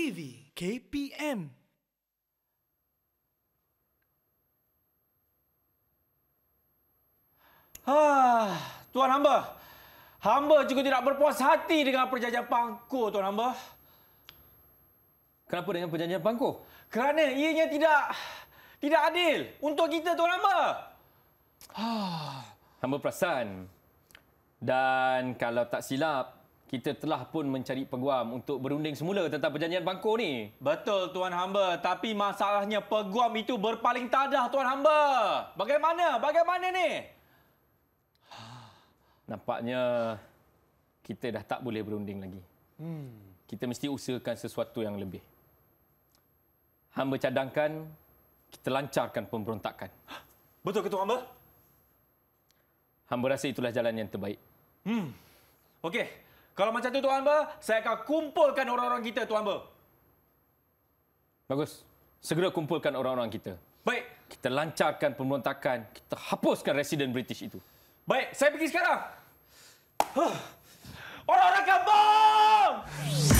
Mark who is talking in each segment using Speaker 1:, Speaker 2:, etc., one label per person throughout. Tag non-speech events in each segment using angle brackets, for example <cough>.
Speaker 1: Kiwi KPM Ha, ah, Tuan Hamba Hamba juga tidak berpuas hati dengan perjanjian pangku Tuan Hamba Kenapa dengan perjanjian pangku?
Speaker 2: Kerana ianya tidak tidak adil
Speaker 1: untuk kita Tuan Hamba
Speaker 2: Ha, Hamba perasan dan kalau tak silap, kita telah pun mencari peguam untuk berunding semula tentang perjanjian bangku ni. Betul tuan
Speaker 1: hamba, tapi masalahnya peguam itu berpaling tadah tuan hamba. Bagaimana? Bagaimana ni?
Speaker 2: <sighs> Nampaknya kita dah tak boleh berunding lagi. Hmm. Kita mesti usahakan sesuatu yang lebih. Hamba cadangkan kita lancarkan pemberontakan. <gasps> Betul ke tuan hamba? Hamba rasa itulah jalan yang terbaik. Hmm. Okey.
Speaker 1: Kalau macam tu Tuan Ba, saya akan kumpulkan orang-orang kita Tuan Ba.
Speaker 2: Bagus. Segera kumpulkan orang-orang kita. Baik. Kita lancarkan pemberontakan. Kita hapuskan residen British itu. Baik, saya pergi sekarang. Orang-orang
Speaker 1: kampung! Huh.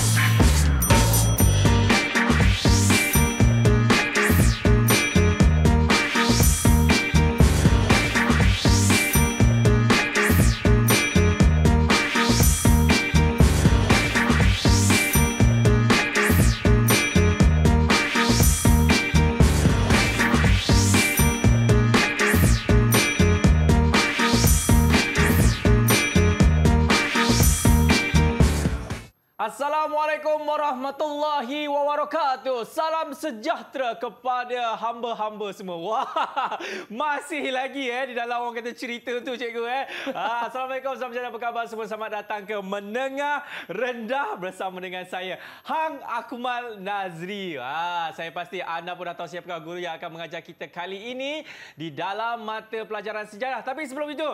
Speaker 1: warahmatullahi wabarakatuh. Salam sejahtera kepada hamba-hamba semua. <laughs> Wah, masih lagi eh di dalam orang kata cerita tu cikgu eh. Ah, Assalamualaikum, salam sejahtera, apa khabar semua? Selamat datang ke Menengah Rendah bersama dengan saya, Hang Akmal Nazri. Ah, saya pasti anda pun dah tahu siapa guru yang akan mengajar kita kali ini di dalam mata pelajaran sejarah. Tapi sebelum itu,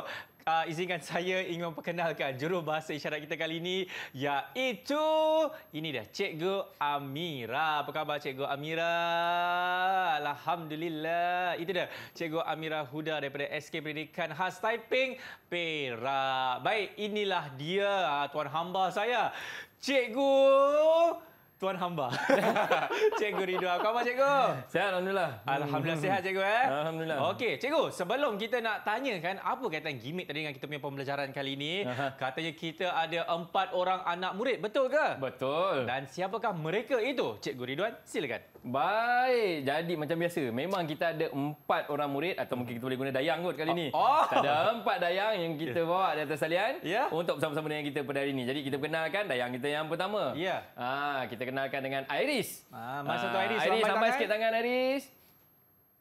Speaker 1: uh, izinkan saya ingin memperkenalkan juru bahasa isyarat kita kali ini iaitu ini dah Cikgu Amira. Apa khabar Cikgu Amira? Alhamdulillah. Itu dah Cikgu Amira Huda daripada SK Pendidikan Khas Taiping Perak. Baik, inilah dia ah, tuan hamba saya. Cikgu Tuan Hamba. <laughs> cikgu Ridho. Apa khabar, Cikgu?
Speaker 2: Sehat, Alhamdulillah. Alhamdulillah, sehat, Cikgu. Eh? Alhamdulillah.
Speaker 1: Okey, Cikgu, sebelum kita nak tanya kan, apa kaitan gimmick tadi dengan kita punya pembelajaran kali ini? Aha. Katanya kita ada empat
Speaker 2: orang anak murid, betul ke? Betul. Dan siapakah mereka itu? Cikgu Ridwan, silakan. Baik, jadi macam biasa. Memang kita ada empat orang murid atau mungkin kita boleh guna dayang kot kali ini. Oh. Kita <laughs> oh. ada empat dayang yang kita yeah. bawa di atas salian yeah. untuk bersama-sama dengan kita pada hari ini. Jadi kita perkenalkan dayang kita yang pertama. Yeah. Ya. Ha, kita kenalkan dengan Iris. Ah, masa tu ah, Iris, Iris sampai sikit eh. tangan Iris.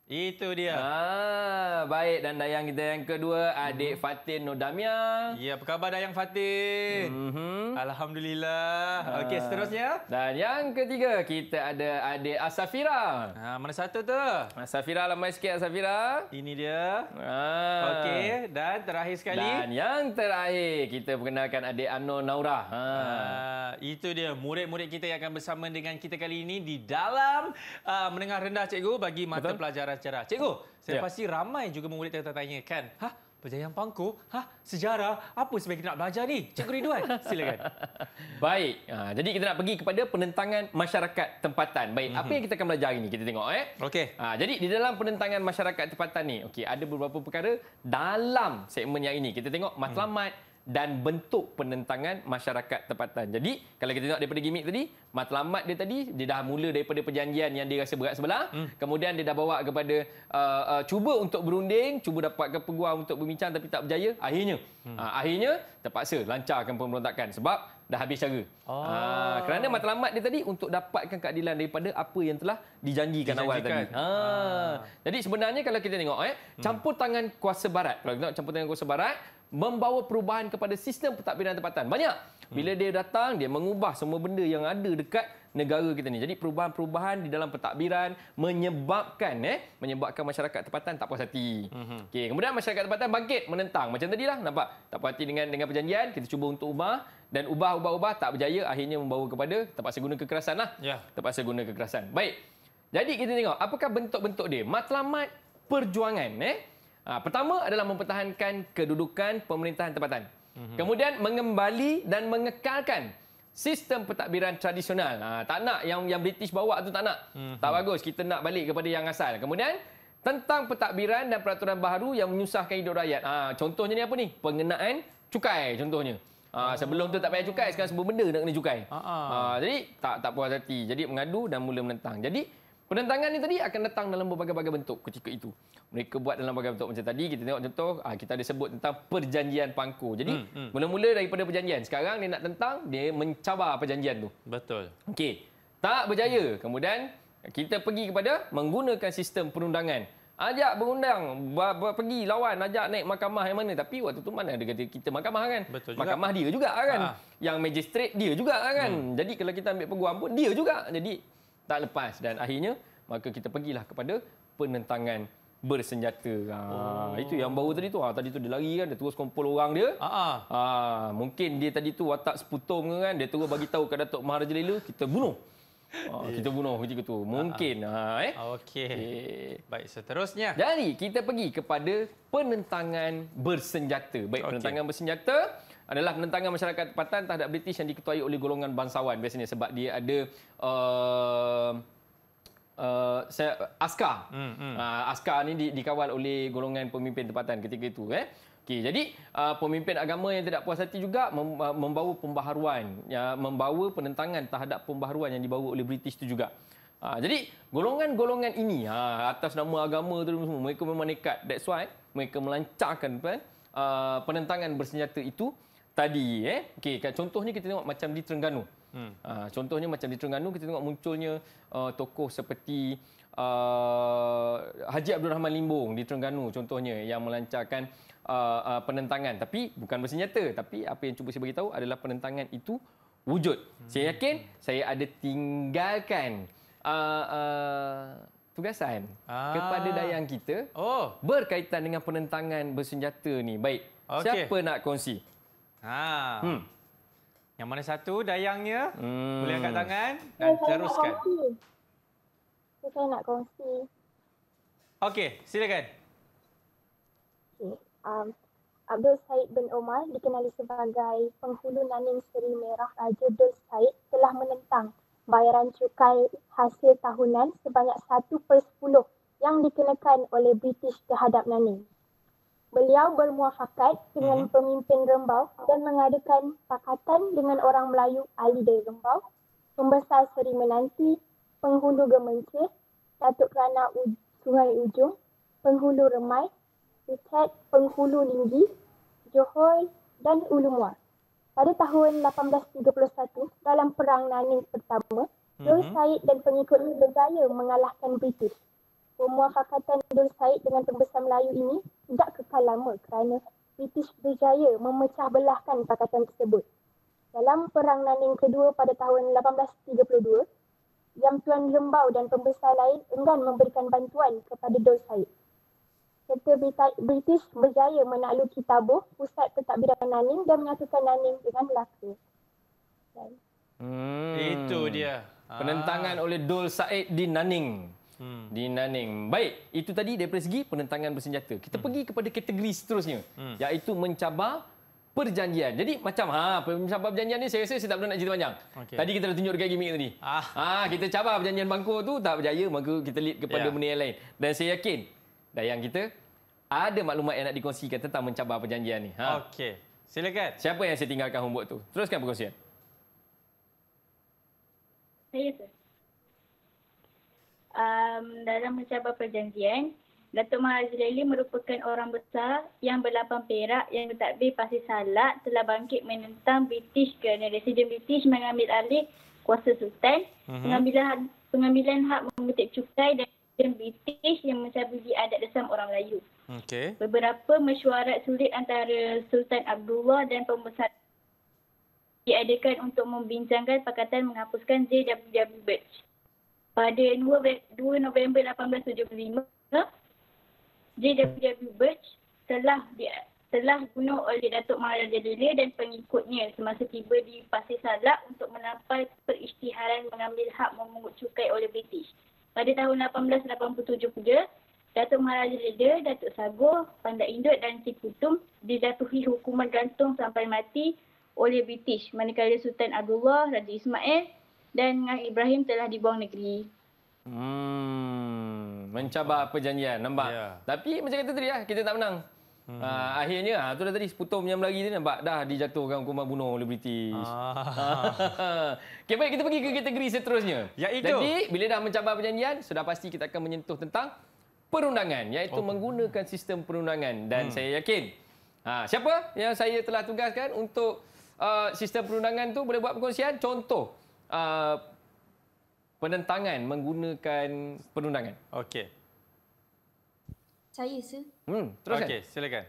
Speaker 2: Itu dia. Ah, baik dan dayang kita yang kedua, adik hmm. Fatin Nodamia. Ya, apa khabar dayang Fatin? Hmm. Alhamdulillah. Ah. Okey, seterusnya. Dan yang ketiga, kita ada adik Asafira. Ah, mana satu tu? Asafira lama sikit Asafira. Ini dia. Ah. Okey, dan terakhir sekali. Dan yang terakhir, kita perkenalkan adik Anur Naura. Ah. ah, itu dia murid-murid kita yang akan bersama dengan kita kali ini di dalam
Speaker 1: ah, menengah rendah cikgu bagi mata Betul? pelajaran acara. Cikgu, saya ya. pasti ramai juga mengulit murid tanya kan. Hah, Ha?
Speaker 2: yang pangku? Hah,
Speaker 1: Sejarah? Apa sebenarnya kita nak belajar ni? Cikgu Ridwan, <laughs> silakan.
Speaker 2: Baik. Ha, jadi kita nak pergi kepada penentangan masyarakat tempatan. Baik, mm-hmm. apa mhm. yang kita akan belajar hari ini? Kita tengok. Eh? Okey. Ha, jadi di dalam penentangan masyarakat tempatan ni, okey, ada beberapa perkara dalam segmen yang ini. Kita tengok matlamat, mm-hmm dan bentuk penentangan masyarakat tempatan. Jadi, kalau kita tengok daripada gimmick tadi, matlamat dia tadi, dia dah mula daripada perjanjian yang dia rasa berat sebelah. Hmm. Kemudian dia dah bawa kepada uh, uh, cuba untuk berunding, cuba dapatkan peguam untuk berbincang tapi tak berjaya. Akhirnya, hmm. uh, akhirnya terpaksa lancarkan pemberontakan sebab dah habis cara. Oh. Uh, kerana matlamat dia tadi untuk dapatkan keadilan daripada apa yang telah dijanjikan, dijanjikan. awal tadi. Ah. Ah. Jadi sebenarnya kalau kita tengok, eh, hmm. campur tangan kuasa barat. Kalau kita tengok campur tangan kuasa barat, membawa perubahan kepada sistem pentadbiran tempatan. Banyak. Bila dia datang, dia mengubah semua benda yang ada dekat negara kita ni. Jadi perubahan-perubahan di dalam pentadbiran menyebabkan eh menyebabkan masyarakat tempatan tak puas hati. Mm-hmm. Okey, kemudian masyarakat tempatan bangkit menentang. Macam tadi lah nampak tak puas hati dengan dengan perjanjian, kita cuba untuk ubah dan ubah-ubah-ubah tak berjaya akhirnya membawa kepada terpaksa guna kekerasan lah. Yeah. Terpaksa guna kekerasan. Baik. Jadi kita tengok apakah bentuk-bentuk dia. Matlamat perjuangan eh. Ha, pertama adalah mempertahankan kedudukan pemerintahan tempatan. Mm-hmm. Kemudian mengembali dan mengekalkan sistem pentadbiran tradisional. Ha, tak nak yang yang British bawa tu tak nak. Mm-hmm. Tak bagus. Kita nak balik kepada yang asal. Kemudian tentang pentadbiran dan peraturan baru yang menyusahkan hidup rakyat. Ha, contohnya ni apa ni? Pengenaan cukai contohnya. Ha, oh. sebelum tu tak payah cukai, sekarang semua benda nak kena cukai. Ha, ha. ha jadi tak tak puas hati. Jadi mengadu dan mula menentang. Jadi Penentangan ni tadi akan datang dalam berbagai-bagai bentuk ketika itu. Mereka buat dalam berbagai bentuk macam tadi. Kita tengok contoh, ah, kita ada sebut tentang perjanjian pangku. Jadi, hmm, hmm, mula-mula daripada perjanjian. Sekarang dia nak tentang, dia mencabar perjanjian tu. Betul. Okey. Tak berjaya. Hmm. Kemudian, kita pergi kepada menggunakan sistem perundangan. Ajak berundang, pergi lawan, ajak naik mahkamah yang mana. Tapi waktu tu mana ada kata kita mahkamah kan? Betul juga. Mahkamah dia juga kan? Ha. Yang magistrate dia juga kan? Hmm. Jadi kalau kita ambil peguam pun, dia juga. Jadi tak lepas dan akhirnya maka kita pergilah kepada penentangan bersenjata. Ha oh. itu yang baru tadi tu. Ha tadi tu dia lari kan dia terus kumpul orang dia. Ha ah. Ha mungkin dia tadi tu watak seputung ke kan dia terus bagi tahu kepada Datuk Maharaja Lela kita bunuh. Ha, yeah. Eh. kita bunuh ketika tu. Mungkin ha, ha eh. Okey. Okay. Eh. Baik seterusnya. Jadi kita pergi kepada penentangan bersenjata. Baik okay. penentangan bersenjata adalah penentangan masyarakat tempatan terhadap British yang diketuai oleh golongan bangsawan biasanya sebab dia ada uh, uh, saya, askar. Hmm, hmm. Uh, askar ini di, dikawal oleh golongan pemimpin tempatan ketika itu. Eh. Okay, jadi uh, pemimpin agama yang tidak puas hati juga mem- uh, membawa pembaharuan, ya, membawa penentangan terhadap pembaharuan yang dibawa oleh British itu juga. Ha, jadi golongan-golongan ini ha, atas nama agama tu semua mereka memang nekat that's why mereka melancarkan kan, uh, penentangan bersenjata itu tadi eh okey ni kita tengok macam di Terengganu hmm. uh, contohnya macam di Terengganu kita tengok munculnya uh, tokoh seperti uh, Haji Abdul Rahman Limbong di Terengganu contohnya yang melancarkan uh, uh, penentangan tapi bukan bersenjata tapi apa yang cuba saya bagi tahu adalah penentangan itu wujud hmm. saya yakin saya ada tinggalkan uh, uh, tugasan ah. kepada dayang kita oh. berkaitan dengan penentangan bersenjata ni baik okay. siapa nak kongsi Ha. Hmm. Yang mana
Speaker 1: satu dayangnya?
Speaker 2: Hmm. Boleh angkat tangan
Speaker 1: dan saya teruskan. Saya nak kongsi.
Speaker 3: Saya nak kongsi.
Speaker 1: Okey, silakan.
Speaker 3: Um, Abdul Said bin Omar dikenali sebagai penghulu Nanin Seri Merah Raja Abdul Said telah menentang bayaran cukai hasil tahunan sebanyak 1 per 10 yang dikenakan oleh British terhadap Nanin beliau bermuafakat dengan hmm. pemimpin Rembau dan mengadakan pakatan dengan orang Melayu ahli dari Rembau, pembesar Seri Menanti, penghulu Gemencih, Datuk Rana U- Sungai Ujung, penghulu Remai, Richard penghulu Linggi, Johor dan ulumwa. Pada tahun 1831, dalam Perang Naning pertama, Nur mm-hmm. Said dan pengikutnya berjaya mengalahkan British pemuafakatan Nur Said dengan pembesar Melayu ini tidak kekal lama kerana British berjaya memecah belahkan pakatan tersebut. Dalam Perang Naning Kedua pada tahun 1832, Yang Tuan Lembau dan pembesar lain enggan memberikan bantuan kepada Dol Said. Serta British berjaya menakluki Tabuh, pusat pentadbiran Naning dan menyatukan Naning dengan Melaka.
Speaker 2: Hmm. Itu dia. Penentangan ah. oleh Dol Said di Naning hmm. di naning Baik, itu tadi daripada segi penentangan bersenjata. Kita hmm. pergi kepada kategori seterusnya hmm. iaitu mencabar perjanjian. Jadi macam ha mencabar perjanjian ni saya rasa saya tak perlu nak cerita panjang. Okay. Tadi kita dah tunjuk dekat gimmick tadi. Ah. Ha kita cabar perjanjian bangkor tu tak berjaya maka kita lead kepada yeah. benda lain. Dan saya yakin yang kita ada maklumat yang nak dikongsikan tentang mencabar perjanjian ni. Ha. Okey. Silakan. Siapa yang saya tinggalkan homework tu? Teruskan perkongsian.
Speaker 4: Saya, saya um, dalam mencabar perjanjian, Datuk Mahazilaili merupakan orang besar yang berlapan perak yang bertakbir pasti salat telah bangkit menentang British kerana Residen British mengambil alih kuasa sultan. Uh-huh. Pengambilan, pengambilan hak memetik cukai dan Presiden British yang mencabuli adat desam orang Melayu. Okay. Beberapa mesyuarat sulit antara Sultan Abdullah dan pembesar diadakan untuk membincangkan pakatan menghapuskan JWW Birch pada 2 November 1875 JW Birch telah di, telah bunuh oleh Datuk Maharaja Dilir dan pengikutnya semasa tiba di Pasir Salak untuk menapai perisytiharan mengambil hak memungut cukai oleh British. Pada tahun 1887 pula, Datuk Maharaja Dilir, Datuk Sago, Pandak Indut dan Si Putum dijatuhi hukuman gantung sampai mati oleh British. Manakala Sultan Abdullah, Raja Ismail dan Ngah Ibrahim telah dibuang negeri.
Speaker 2: Hmm, mencabar perjanjian, nampak? Yeah. Tapi macam kata tadi, ah, kita tak menang. Hmm. Uh, akhirnya, uh, tu dah tadi, seputuh menyam lagi tu nampak dah dijatuhkan hukuman bunuh oleh British. Ah. <laughs> okay, baik, kita pergi ke kategori seterusnya. Iaitu. Ya, Jadi, bila dah mencabar perjanjian, sudah pasti kita akan menyentuh tentang perundangan. Iaitu okay. menggunakan sistem perundangan. Dan hmm. saya yakin, uh, siapa yang saya telah tugaskan untuk uh, sistem perundangan tu boleh buat perkongsian? Contoh, Uh, penentangan menggunakan perundangan. Okey. Saya, Sir. Hmm, teruskan. Okey, silakan.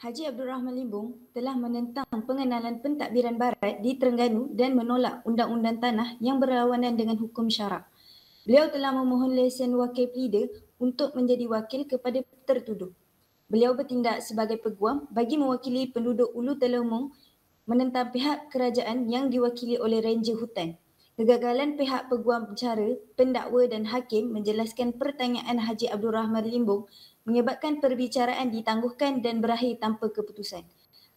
Speaker 5: Haji Abdul Rahman Limbong telah menentang pengenalan pentadbiran barat di Terengganu dan menolak undang-undang tanah yang berlawanan dengan hukum syarak. Beliau telah memohon lesen wakil pleader untuk menjadi wakil kepada tertuduh. Beliau bertindak sebagai peguam bagi mewakili penduduk Ulu Telomong menentang pihak kerajaan yang diwakili oleh ranger hutan. Kegagalan pihak peguam bicara, pendakwa dan hakim menjelaskan pertanyaan Haji Abdul Rahman Limbong menyebabkan perbicaraan ditangguhkan dan berakhir tanpa keputusan.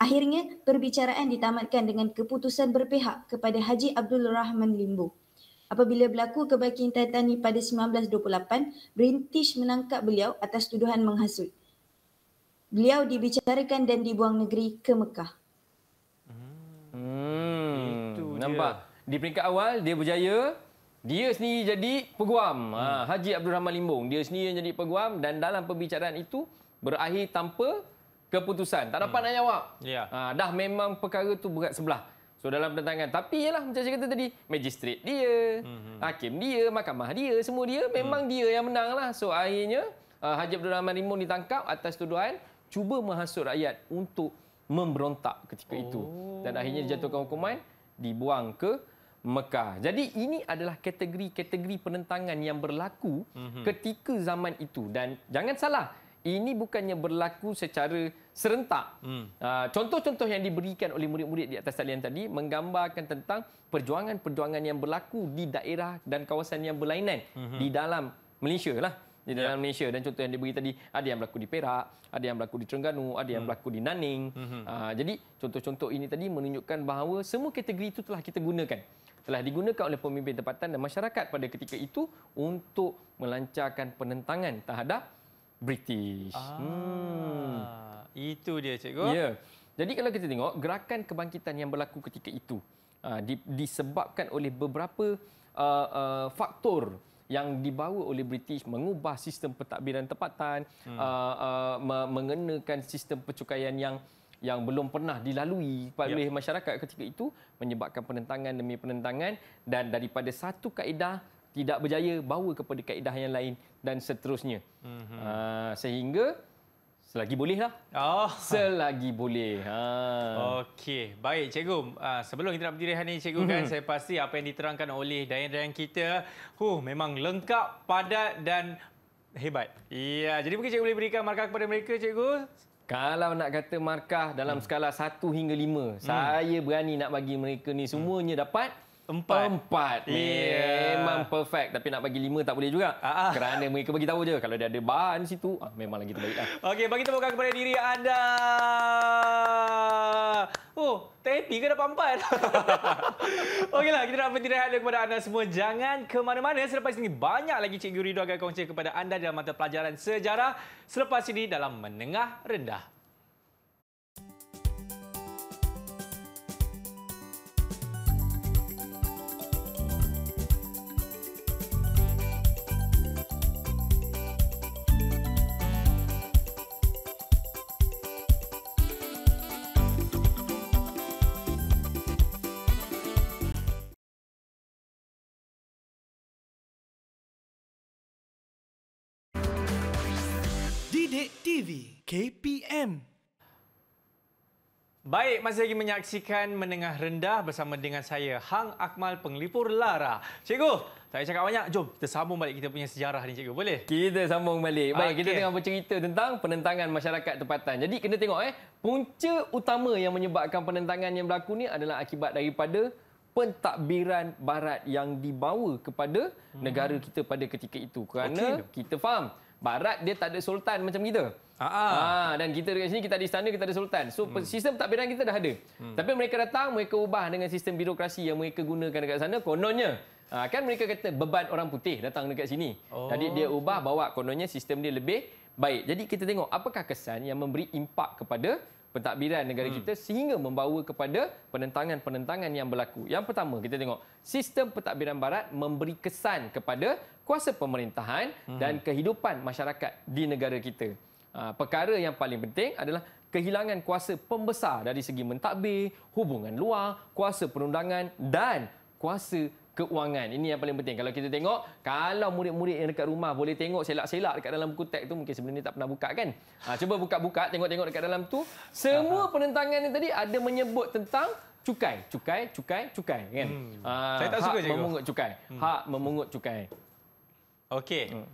Speaker 5: Akhirnya, perbicaraan ditamatkan dengan keputusan berpihak kepada Haji Abdul Rahman Limbong. Apabila berlaku kebaikan Taitani pada 1928, British menangkap beliau atas tuduhan menghasut. Beliau dibicarakan dan dibuang negeri ke Mekah.
Speaker 2: Hmm. Itu Nampak? dia. Di peringkat awal dia berjaya. Dia sendiri jadi peguam. Hmm. Ha, Haji Abdul Rahman Limbong. Dia sendiri yang jadi peguam dan dalam perbicaraan itu berakhir tanpa keputusan. Tak dapat hmm. nak jawab. Yeah. Ha, dah memang perkara tu berat sebelah. So dalam pertentangan. Tapi ialah macam saya kata tadi, magistrat dia, hmm. hakim dia, mahkamah dia, semua dia hmm. memang hmm. dia yang menang lah. So akhirnya uh, Haji Abdul Rahman Limbung ditangkap atas tuduhan cuba menghasut rakyat untuk memberontak ketika oh. itu dan akhirnya dijatuhkan hukuman dibuang ke Mekah. Jadi ini adalah kategori-kategori penentangan yang berlaku mm-hmm. ketika zaman itu dan jangan salah ini bukannya berlaku secara serentak. Mm. contoh-contoh yang diberikan oleh murid-murid di atas talian tadi menggambarkan tentang perjuangan-perjuangan yang berlaku di daerah dan kawasan yang berlainan mm-hmm. di dalam Malaysia lah di dalam yeah. Malaysia dan contoh yang diberi tadi ada yang berlaku di Perak, ada yang berlaku di Terengganu, ada yang mm. berlaku di Nanning. hmm Uh, jadi contoh-contoh ini tadi menunjukkan bahawa semua kategori itu telah kita gunakan. Telah digunakan oleh pemimpin tempatan dan masyarakat pada ketika itu untuk melancarkan penentangan terhadap British. Ah,
Speaker 1: hmm.
Speaker 2: Itu dia cikgu. Ya. Jadi kalau kita tengok gerakan kebangkitan yang berlaku ketika itu uh, disebabkan oleh beberapa uh, uh, faktor yang dibawa oleh British mengubah sistem pentadbiran tempatan hmm. uh, uh, mengenakan sistem percukaian yang yang belum pernah dilalui oleh ya. masyarakat ketika itu menyebabkan penentangan demi penentangan dan daripada satu kaedah tidak berjaya bawa kepada kaedah yang lain dan seterusnya hmm. hmm. uh, sehingga Selagi boleh lah. Oh. Selagi boleh. Ha. Okey. Baik, Cikgu. Ah,
Speaker 1: sebelum kita nak berdiri hari ini, Cikgu, kan, mm-hmm. saya pasti apa yang diterangkan oleh dayan-dayan kita huh, memang
Speaker 2: lengkap, padat dan hebat. Ya, jadi mungkin Cikgu boleh berikan markah kepada mereka, Cikgu? Kalau nak kata markah dalam hmm. skala 1 hingga 5, hmm. saya berani nak bagi mereka ni semuanya hmm. dapat. Empat. Empat. Memang perfect. Tapi nak bagi lima tak boleh juga. Uh-huh. Kerana mereka bagi tahu je. Kalau dia ada bahan situ, ah, memang lagi terbaik lah.
Speaker 1: Okey, bagi tepukan kepada diri anda. Oh, tak happy ke dapat empat? <laughs> Okeylah, kita nak berhati-hati kepada anda semua. Jangan ke mana-mana. Selepas ini, banyak lagi Cikgu Ridho akan kongsi kepada anda dalam mata pelajaran sejarah. Selepas ini, dalam menengah rendah. KPM. Baik, masih lagi menyaksikan Menengah Rendah bersama dengan saya, Hang Akmal Penglipur Lara. Cikgu, tak payah cakap banyak. Jom, kita sambung balik kita punya sejarah ni, Cikgu. Boleh? Kita sambung balik. Baik, okay. kita tengah
Speaker 2: bercerita tentang penentangan masyarakat tempatan. Jadi, kena tengok. eh, Punca utama yang menyebabkan penentangan yang berlaku ni adalah akibat daripada pentadbiran barat yang dibawa kepada hmm. negara kita pada ketika itu. Kerana okay. kita faham, barat dia tak ada sultan macam kita. Ah. ah, dan kita dekat sini kita ada istana, kita ada sultan. So hmm. sistem pentadbiran kita dah ada. Hmm. Tapi mereka datang, mereka ubah dengan sistem birokrasi yang mereka gunakan dekat sana kononnya. Ah, kan mereka kata beban orang putih datang dekat sini. Oh. Jadi dia oh. ubah bawa kononnya sistem dia lebih baik. Jadi kita tengok apakah kesan yang memberi impak kepada pentadbiran negara hmm. kita sehingga membawa kepada penentangan-penentangan yang berlaku. Yang pertama kita tengok sistem pentadbiran barat memberi kesan kepada kuasa pemerintahan hmm. dan kehidupan masyarakat di negara kita. Ah, perkara yang paling penting adalah kehilangan kuasa pembesar dari segi mentadbir, hubungan luar, kuasa perundangan dan kuasa keuangan. Ini yang paling penting. Kalau kita tengok, kalau murid-murid yang dekat rumah boleh tengok selak-selak dekat dalam buku teks tu mungkin sebelum ni tak pernah buka kan. Ha, cuba buka-buka tengok-tengok dekat dalam tu, semua penentangan yang tadi ada menyebut tentang cukai, cukai, cukai, cukai kan. Hmm. Ha, Saya tak suka hak memungut cukai. Hmm. Hak memungut cukai. Okey. Hmm.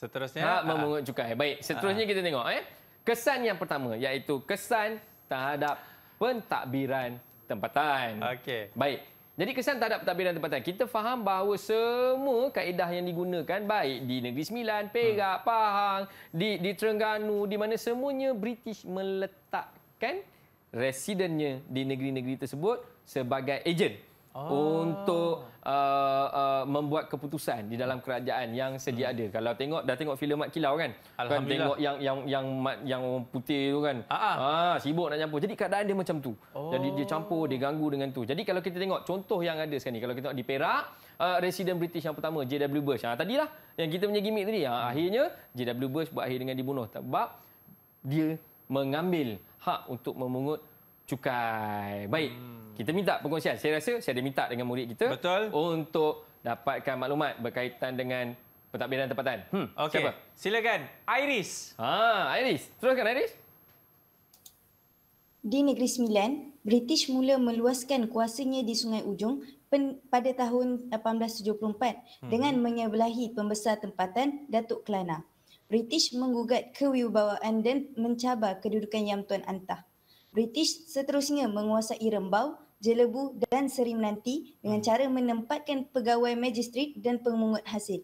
Speaker 2: Seterusnya nak ha, ah. memungut cukai. Eh, baik, seterusnya ah. kita tengok eh. Kesan yang pertama iaitu kesan terhadap pentadbiran tempatan. Okey. Baik. Jadi kesan terhadap pentadbiran tempatan. Kita faham bahawa semua kaedah yang digunakan baik di Negeri Sembilan, Perak, hmm. Pahang, di di Terengganu, di mana semuanya British meletakkan residennya di negeri-negeri tersebut sebagai ejen oh. untuk uh, uh, membuat keputusan di dalam kerajaan yang sedia hmm. ada. Kalau tengok dah tengok filem Mat Kilau kan. kan Alhamdulillah. Kan tengok yang yang yang mat yang putih tu kan. Ah, ah, ah sibuk nak campur. Jadi keadaan dia macam tu. Oh. Jadi dia oh. campur, dia ganggu dengan tu. Jadi kalau kita tengok contoh yang ada sekarang ni, kalau kita tengok di Perak, uh, resident British yang pertama JW Bush. Ah tadilah yang kita punya gimmick tadi. Ah hmm. akhirnya JW Bush berakhir dengan dibunuh sebab dia mengambil hak untuk memungut cukai. Baik. Hmm. Kita minta pengkongsian. Saya rasa saya ada minta dengan murid kita Betul. untuk dapatkan maklumat berkaitan dengan pentadbiran tempatan. Hmm. Okay. Siapa?
Speaker 1: Silakan. Iris. Ha, Iris. Teruskan Iris.
Speaker 5: Di Negeri Sembilan, British mula meluaskan kuasanya di Sungai Ujung pada tahun 1874 hmm. dengan menyebelahi pembesar tempatan Datuk Kelana. British menggugat kewibawaan dan mencabar kedudukan Yamtuan Antah. British seterusnya menguasai Rembau, Jelebu dan Seri Melanti dengan hmm. cara menempatkan pegawai magistrate dan pengungut hasil.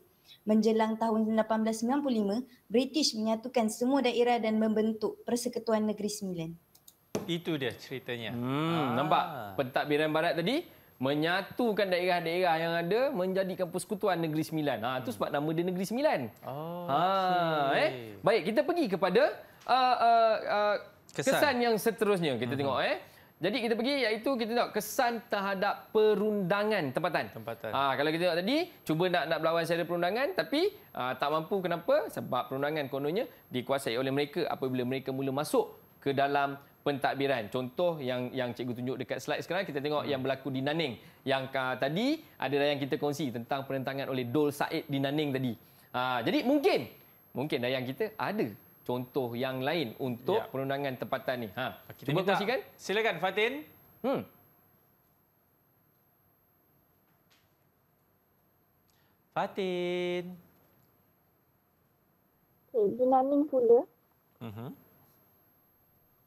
Speaker 5: Menjelang tahun 1895, British menyatukan semua daerah dan membentuk Persekutuan Negeri Sembilan.
Speaker 2: Itu dia ceritanya. Hmm, ah. Nampak pentadbiran barat tadi? menyatukan daerah-daerah yang ada menjadikan persekutuan Negeri Sembilan. Ha tu hmm. sebab nama dia Negeri Sembilan. Oh. Ha eh. Baik kita pergi kepada uh, uh, uh, kesan, kesan yang seterusnya kita uh-huh. tengok eh jadi kita pergi iaitu kita tengok kesan terhadap perundangan tempatan tempatan ha, kalau kita tengok tadi cuba nak nak berlawan secara perundangan tapi ha, tak mampu kenapa sebab perundangan kononnya dikuasai oleh mereka apabila mereka mula masuk ke dalam pentadbiran. Contoh yang yang cikgu tunjuk dekat slide sekarang kita tengok hmm. yang berlaku di Naning. Yang uh, tadi ada yang kita kongsi tentang penentangan oleh Dol Said di Naning tadi. Uh, jadi mungkin mungkin lah yang kita ada contoh yang lain untuk ya. perundangan tempatan ini. Ha. Kita Cuba kongsikan. Silakan Fatin. Hmm.
Speaker 1: Fatin.
Speaker 3: Okay, dinamik pula. Uh-huh.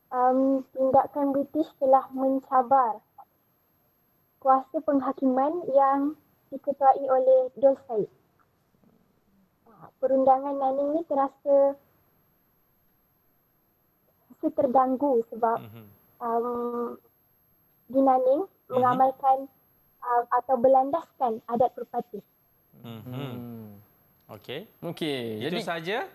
Speaker 3: Um, tindakan British telah mencabar kuasa penghakiman yang diketuai oleh Dol ah, Perundangan Nani ini terasa rasa terganggu sebab mm-hmm. um, Ginaning mm-hmm. mengamalkan um, atau berlandaskan adat perpatih.
Speaker 2: Mm-hmm. Okey. Okey. Itu saja.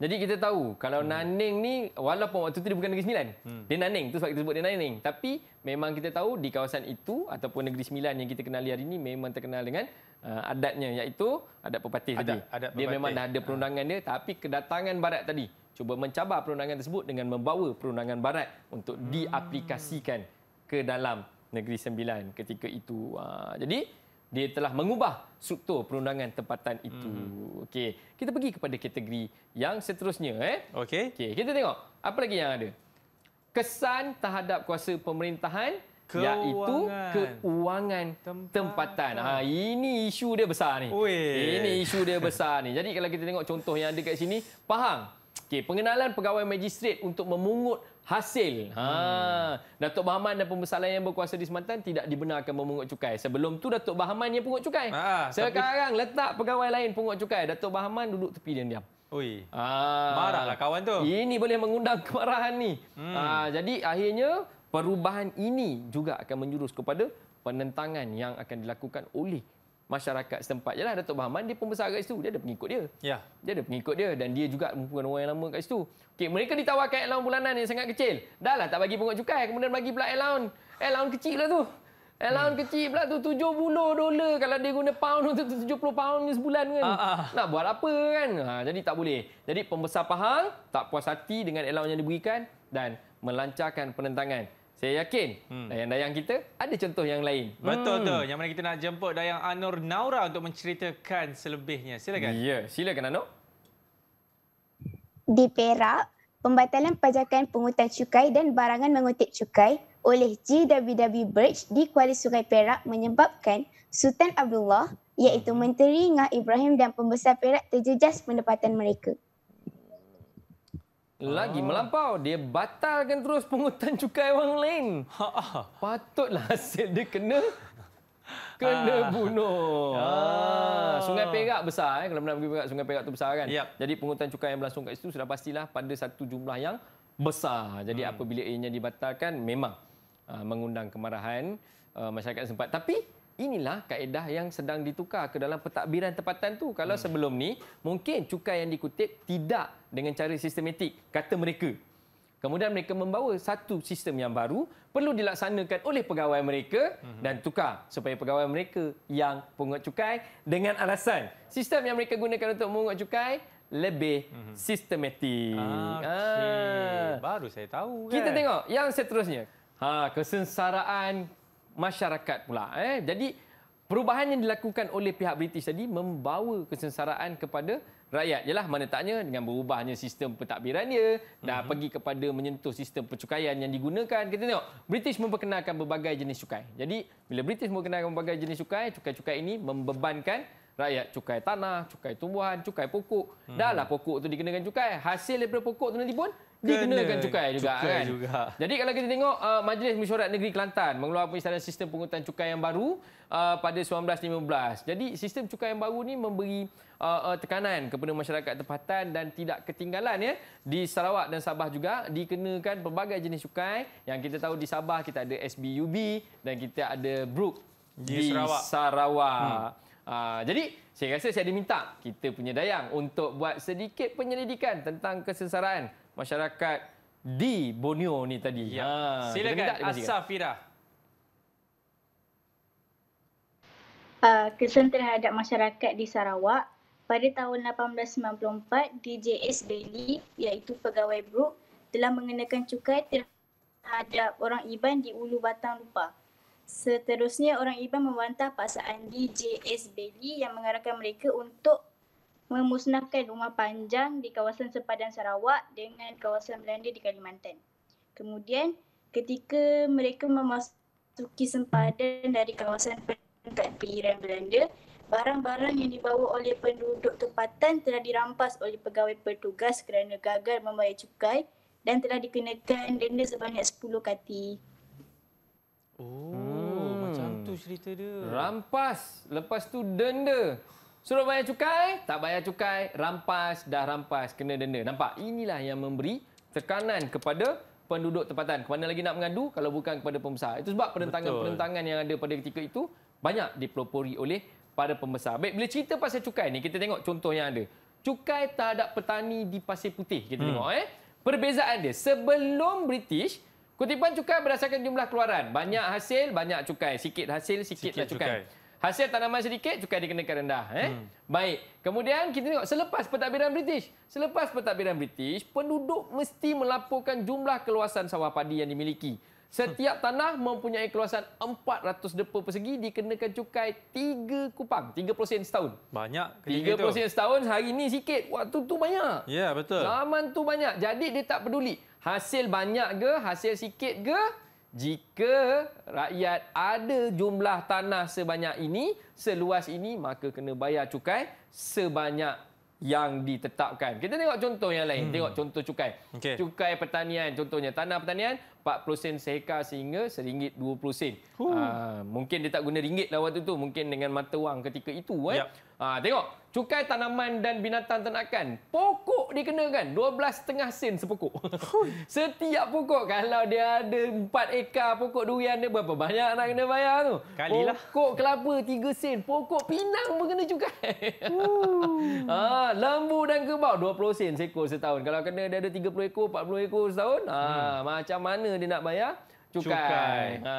Speaker 2: Jadi kita tahu kalau hmm. Naning ni walaupun waktu tu dia bukan Negeri Sembilan. Hmm. Dia Naning tu sebab kita sebut dia Naning. Tapi memang kita tahu di kawasan itu ataupun Negeri Sembilan yang kita kenali hari ini memang terkenal dengan uh, adatnya iaitu adat perpatih. tadi. Adat pepatih. Dia memang dah ada ah. perundangan ha. dia tapi kedatangan barat tadi cuba mencabar perundangan tersebut dengan membawa perundangan barat untuk hmm. diaplikasikan ke dalam negeri sembilan ketika itu. Ah, jadi dia telah mengubah struktur perundangan tempatan itu. Hmm. Okey, kita pergi kepada kategori yang seterusnya eh. Okey. Okey, kita tengok apa lagi yang ada. Kesan terhadap kuasa pemerintahan keuangan. iaitu keuangan tempatan. tempatan. Ha, ini isu dia besar ni. Ui. Ini isu dia besar ni. Jadi kalau kita tengok contoh yang ada kat sini, Pahang Okey, pengenalan pegawai magistrat untuk memungut hasil. Ha, hmm. Datuk Bahaman dan pembesalan yang berkuasa di Semantan tidak dibenarkan memungut cukai. Sebelum tu Datuk Bahaman yang pungut cukai. Ha, Sekarang tapi... letak pegawai lain pungut cukai. Datuk Bahaman duduk tepi dia. diam. Oi. Ha, ah. marahlah kawan tu. Ini boleh mengundang <laughs> kemarahan ni. Hmm. Ha, jadi akhirnya perubahan ini juga akan menjurus kepada penentangan yang akan dilakukan oleh masyarakat setempat jelah Datuk Bahaman dia pembesar kat situ dia ada pengikut dia ya dia ada pengikut dia dan dia juga mempunyai orang yang lama kat situ okey mereka ditawarkan allowance bulanan yang sangat kecil dah lah tak bagi pungut cukai kemudian bagi pula allowance allowance kecil lah tu Allowance hmm. kecil pula tu 70 dolar kalau dia guna pound tu 70 pound ni sebulan kan. Ah, ah. Nak buat apa kan? Ha, jadi tak boleh. Jadi pembesar Pahang tak puas hati dengan allowance yang diberikan dan melancarkan penentangan. Saya yakin hmm. dayang-dayang kita ada contoh yang lain. Betul hmm. tu.
Speaker 1: Yang mana kita nak jemput dayang Anur Naura untuk menceritakan selebihnya.
Speaker 2: Silakan. Ya, silakan Anur.
Speaker 6: Di Perak, pembatalan pajakan pungutan cukai dan barangan mengutip cukai oleh GWW Birch di Kuala Sungai Perak menyebabkan Sultan Abdullah iaitu hmm. Menteri Ngah Ibrahim dan Pembesar Perak terjejas pendapatan mereka.
Speaker 2: Lagi ah. melampau, dia batalkan terus pungutan cukai orang lain. Ha, ha. Patutlah hasil dia kena kena ah. bunuh. Ha. Sungai Perak besar. Eh. Kalau pernah pergi Sungai Perak tu besar kan? Yep. Jadi pungutan cukai yang berlangsung kat situ sudah pastilah pada satu jumlah yang besar. Jadi hmm. apabila ianya dibatalkan, memang mengundang kemarahan masyarakat sempat. Tapi inilah kaedah yang sedang ditukar ke dalam pentadbiran tempatan tu. Kalau hmm. sebelum ni mungkin cukai yang dikutip tidak dengan cara sistematik kata mereka. Kemudian mereka membawa satu sistem yang baru perlu dilaksanakan oleh pegawai mereka hmm. dan tukar supaya pegawai mereka yang pungut cukai dengan alasan sistem yang mereka gunakan untuk pungut cukai lebih mm-hmm. sistematik. Okay. Ah. ah. Baru saya tahu. Kita kan? tengok yang seterusnya. Ha, kesensaraan masyarakat pula. Eh? Jadi perubahan yang dilakukan oleh pihak British tadi membawa kesengsaraan kepada rakyat. Yalah mana taknya dengan berubahnya sistem pentadbiran dia dah mm-hmm. pergi kepada menyentuh sistem percukaian yang digunakan. Kita tengok British memperkenalkan berbagai jenis cukai. Jadi bila British memperkenalkan berbagai jenis cukai, cukai-cukai ini membebankan rakyat cukai tanah, cukai tumbuhan, cukai pokok. Mm-hmm. Dahlah pokok tu dikenakan cukai. Hasil daripada pokok tu nanti pun dikenakan cukai juga cukai kan. Juga. Jadi kalau kita tengok uh, Majlis Mesyuarat Negeri Kelantan mengeluarkan isytiharan sistem pungutan cukai yang baru uh, pada 1915. Jadi sistem cukai yang baru ni memberi uh, uh, tekanan kepada masyarakat tempatan dan tidak ketinggalan ya di Sarawak dan Sabah juga dikenakan pelbagai jenis cukai yang kita tahu di Sabah kita ada SBUB dan kita ada Brook di, di Sarawak. Sarawak. Hmm. Uh, jadi saya rasa saya diminta kita punya dayang untuk buat sedikit penyelidikan tentang kesesaraan masyarakat di Borneo ni tadi. Ya. Ha. Silakan Asafira.
Speaker 4: Uh, kesan terhadap masyarakat di Sarawak pada tahun 1894, DJS Daily iaitu pegawai Brook telah mengenakan cukai terhadap orang Iban di Ulu Batang Lupa. Seterusnya orang Iban membantah paksaan DJS Bailey yang mengarahkan mereka untuk memusnahkan rumah panjang di kawasan sempadan Sarawak dengan kawasan Belanda di Kalimantan. Kemudian ketika mereka memasuki sempadan dari kawasan dekat pinggiran Belanda, barang-barang yang dibawa oleh penduduk tempatan telah dirampas oleh pegawai petugas kerana gagal membayar cukai dan telah dikenakan denda sebanyak 10 kati.
Speaker 2: Oh, hmm. macam tu hmm. cerita dia. Rampas, lepas tu denda. Suruh bayar cukai, tak bayar cukai, rampas, dah rampas, kena denda. Nampak? Inilah yang memberi tekanan kepada penduduk tempatan. Ke mana lagi nak mengadu kalau bukan kepada pembesar. Itu sebab penentangan-penentangan yang ada pada ketika itu banyak dipelopori oleh para pembesar. Baik, bila cerita pasal cukai ni, kita tengok contoh yang ada. Cukai terhadap petani di Pasir Putih, kita hmm. tengok. Eh. Perbezaan dia, sebelum British, kutipan cukai berdasarkan jumlah keluaran. Banyak hasil, banyak cukai. Sikit hasil, sikit, sikit cukai. cukai. Hasil tanaman sedikit, cukai dikenakan rendah. Eh? Hmm. Baik. Kemudian kita tengok selepas pentadbiran British. Selepas pentadbiran British, penduduk mesti melaporkan jumlah keluasan sawah padi yang dimiliki. Setiap hmm. tanah mempunyai keluasan 400 depa persegi dikenakan cukai 3 kupang, 30 sen setahun.
Speaker 1: Banyak. 30 sen
Speaker 2: setahun, hari ini sikit. Waktu tu banyak. Ya, yeah, betul. Zaman tu banyak. Jadi dia tak peduli. Hasil banyak ke, hasil sikit ke, jika rakyat ada jumlah tanah sebanyak ini, seluas ini, maka kena bayar cukai sebanyak yang ditetapkan. Kita tengok contoh yang lain. Hmm. Tengok contoh cukai. Okay. Cukai pertanian contohnya. Tanah pertanian 40 sen sehekar sehingga seringgit 120 Huh. Ha, mungkin dia tak guna ringgit lah waktu tu. Mungkin dengan mata wang ketika itu. Eh. Yep. Ha, tengok. Cukai tanaman dan binatang ternakan. Pokok dikenakan. 12 setengah sen sepokok. <laughs> Setiap pokok. Kalau dia ada 4 ekar pokok durian dia berapa banyak nak kena bayar tu? Kalilah. Pokok kelapa 3 sen. Pokok pinang pun kena cukai. <laughs> ha, lembu dan kebau 20 sen seekor setahun. Kalau kena dia ada 30 ekor, 40 ekor setahun. Ha, hmm. Macam mana dia nak bayar? Cukai. cukai. Ha,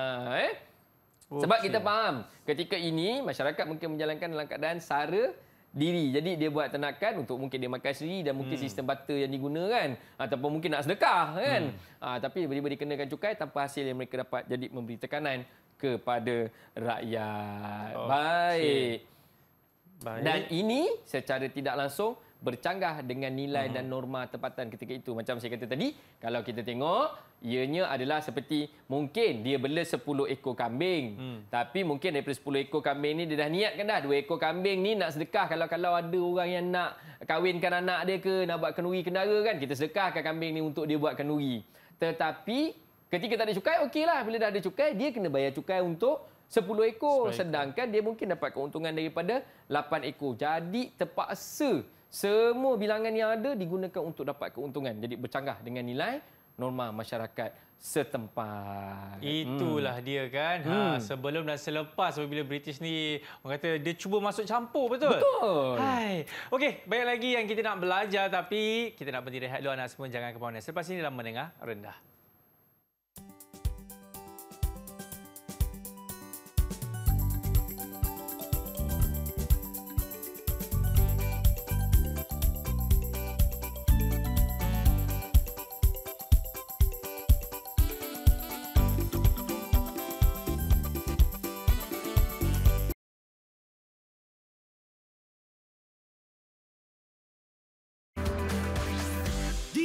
Speaker 2: eh? Sebab kita faham ketika ini masyarakat mungkin menjalankan dalam keadaan sara diri. Jadi dia buat tenakan untuk mungkin dia makan sendiri dan mungkin hmm. sistem barter yang digunakan ataupun mungkin nak sedekah kan. Hmm. Ah, tapi beri-beri dikenakan cukai tanpa hasil yang mereka dapat jadi memberi tekanan kepada rakyat. Oh, Baik. Baik. Dan ini secara tidak langsung bercanggah dengan nilai hmm. dan norma tempatan ketika itu. Macam saya kata tadi, kalau kita tengok, ianya adalah seperti mungkin dia bela 10 ekor kambing. Hmm. Tapi mungkin daripada 10 ekor kambing ini dia dah niatkan dah 2 ekor kambing ni nak sedekah kalau kalau ada orang yang nak kahwinkan anak dia ke, nak buat kenduri kendara kan, kita sedekahkan kambing ni untuk dia buat kenduri. Tetapi ketika tak ada cukai, okeylah. Bila dah ada cukai, dia kena bayar cukai untuk 10 ekor. Sebaik. Sedangkan dia mungkin dapat keuntungan daripada 8 ekor. Jadi terpaksa semua bilangan yang ada digunakan untuk dapat keuntungan. Jadi bercanggah dengan nilai norma masyarakat setempat. Itulah hmm. dia kan. Ha, hmm.
Speaker 1: sebelum dan selepas apabila British ni orang kata dia cuba masuk campur betul. Betul. Hai. Okey, banyak lagi yang kita nak belajar tapi kita nak berhenti rehat dulu anak semua jangan kemana. mana. Selepas ini dalam menengah rendah.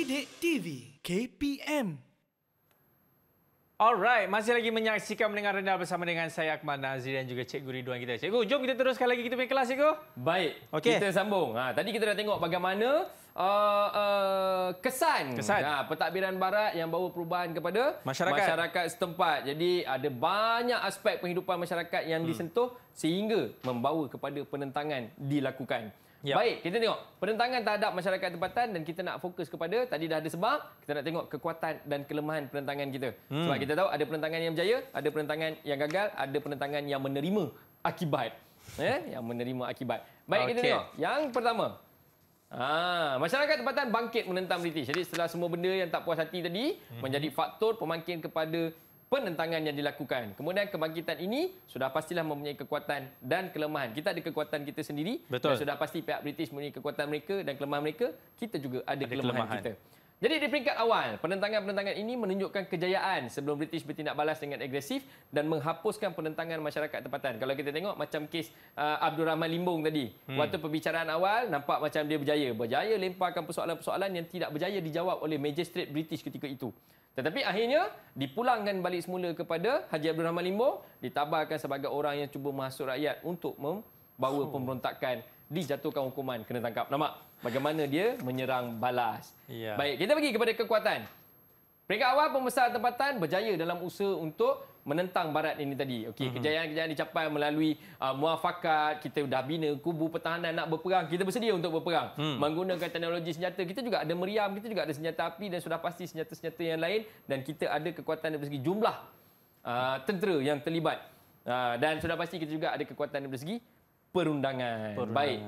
Speaker 1: Sidik TV KPM Alright, masih lagi menyaksikan mendengar rendah bersama dengan
Speaker 2: saya Akmal Nazir dan juga Cikgu Ridwan kita. Cikgu, jom kita teruskan lagi kita punya kelas, Cikgu. Baik, okay. kita sambung. Ha, tadi kita dah tengok bagaimana uh, uh, kesan, kesan. Ha, pentadbiran barat yang bawa perubahan kepada masyarakat. masyarakat setempat. Jadi ada banyak aspek penghidupan masyarakat yang hmm. disentuh sehingga membawa kepada penentangan dilakukan. Ya. Baik, kita tengok penentangan terhadap masyarakat tempatan dan kita nak fokus kepada tadi dah ada sebab kita nak tengok kekuatan dan kelemahan penentangan kita. Hmm. Sebab kita tahu ada penentangan yang berjaya, ada penentangan yang gagal, ada penentangan yang menerima akibat. eh? yang menerima akibat. Baik, okay. kita tengok. Yang pertama. Ah, masyarakat tempatan bangkit menentang British. Jadi setelah semua benda yang tak puas hati tadi hmm. menjadi faktor pemangkin kepada penentangan yang dilakukan. Kemudian kebangkitan ini sudah pastilah mempunyai kekuatan dan kelemahan. Kita ada kekuatan kita sendiri Betul. dan sudah pasti pihak British mempunyai kekuatan mereka dan kelemahan mereka. Kita juga ada, ada kelemahan, kelemahan kita. Jadi di peringkat awal, penentangan-penentangan ini menunjukkan kejayaan sebelum British bertindak balas dengan agresif dan menghapuskan penentangan masyarakat tempatan. Kalau kita tengok macam kes uh, Abdul Rahman Limbong tadi, hmm. waktu perbicaraan awal nampak macam dia berjaya, berjaya lemparkan persoalan-persoalan yang tidak berjaya dijawab oleh magistrate British ketika itu. Tetapi akhirnya dipulangkan balik semula kepada Haji Abdul Rahman Limbo, ditabarkan sebagai orang yang cuba masuk rakyat untuk membawa oh. pemberontakan dijatuhkan hukuman kena tangkap. Nampak bagaimana dia menyerang balas. Yeah. Baik, kita pergi kepada kekuatan. Peringkat awal pembesar tempatan berjaya dalam usaha untuk menentang barat ini tadi. Okey, mhm. kejayaan-kejayaan dicapai melalui uh, muafakat, kita dah bina kubu pertahanan nak berperang, kita bersedia untuk berperang mm. menggunakan teknologi senjata. Kita juga ada meriam, kita juga ada senjata api dan sudah pasti senjata-senjata yang lain dan kita ada kekuatan dari segi jumlah uh, tentera yang terlibat. Uh, dan sudah pasti kita juga ada kekuatan dari segi perundangan. perundangan. Baik.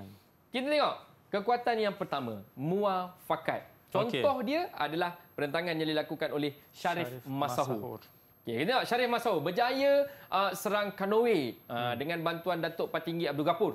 Speaker 2: Kita tengok kekuatan yang pertama, muafakat. Contoh okay. dia adalah perentangan yang dilakukan oleh Syarif Sharif Masahur. Masahur. Okey, kita tengok Syarif Masau berjaya uh, serang Kanoe uh, hmm. dengan bantuan Datuk Patinggi Abdul Ghafur.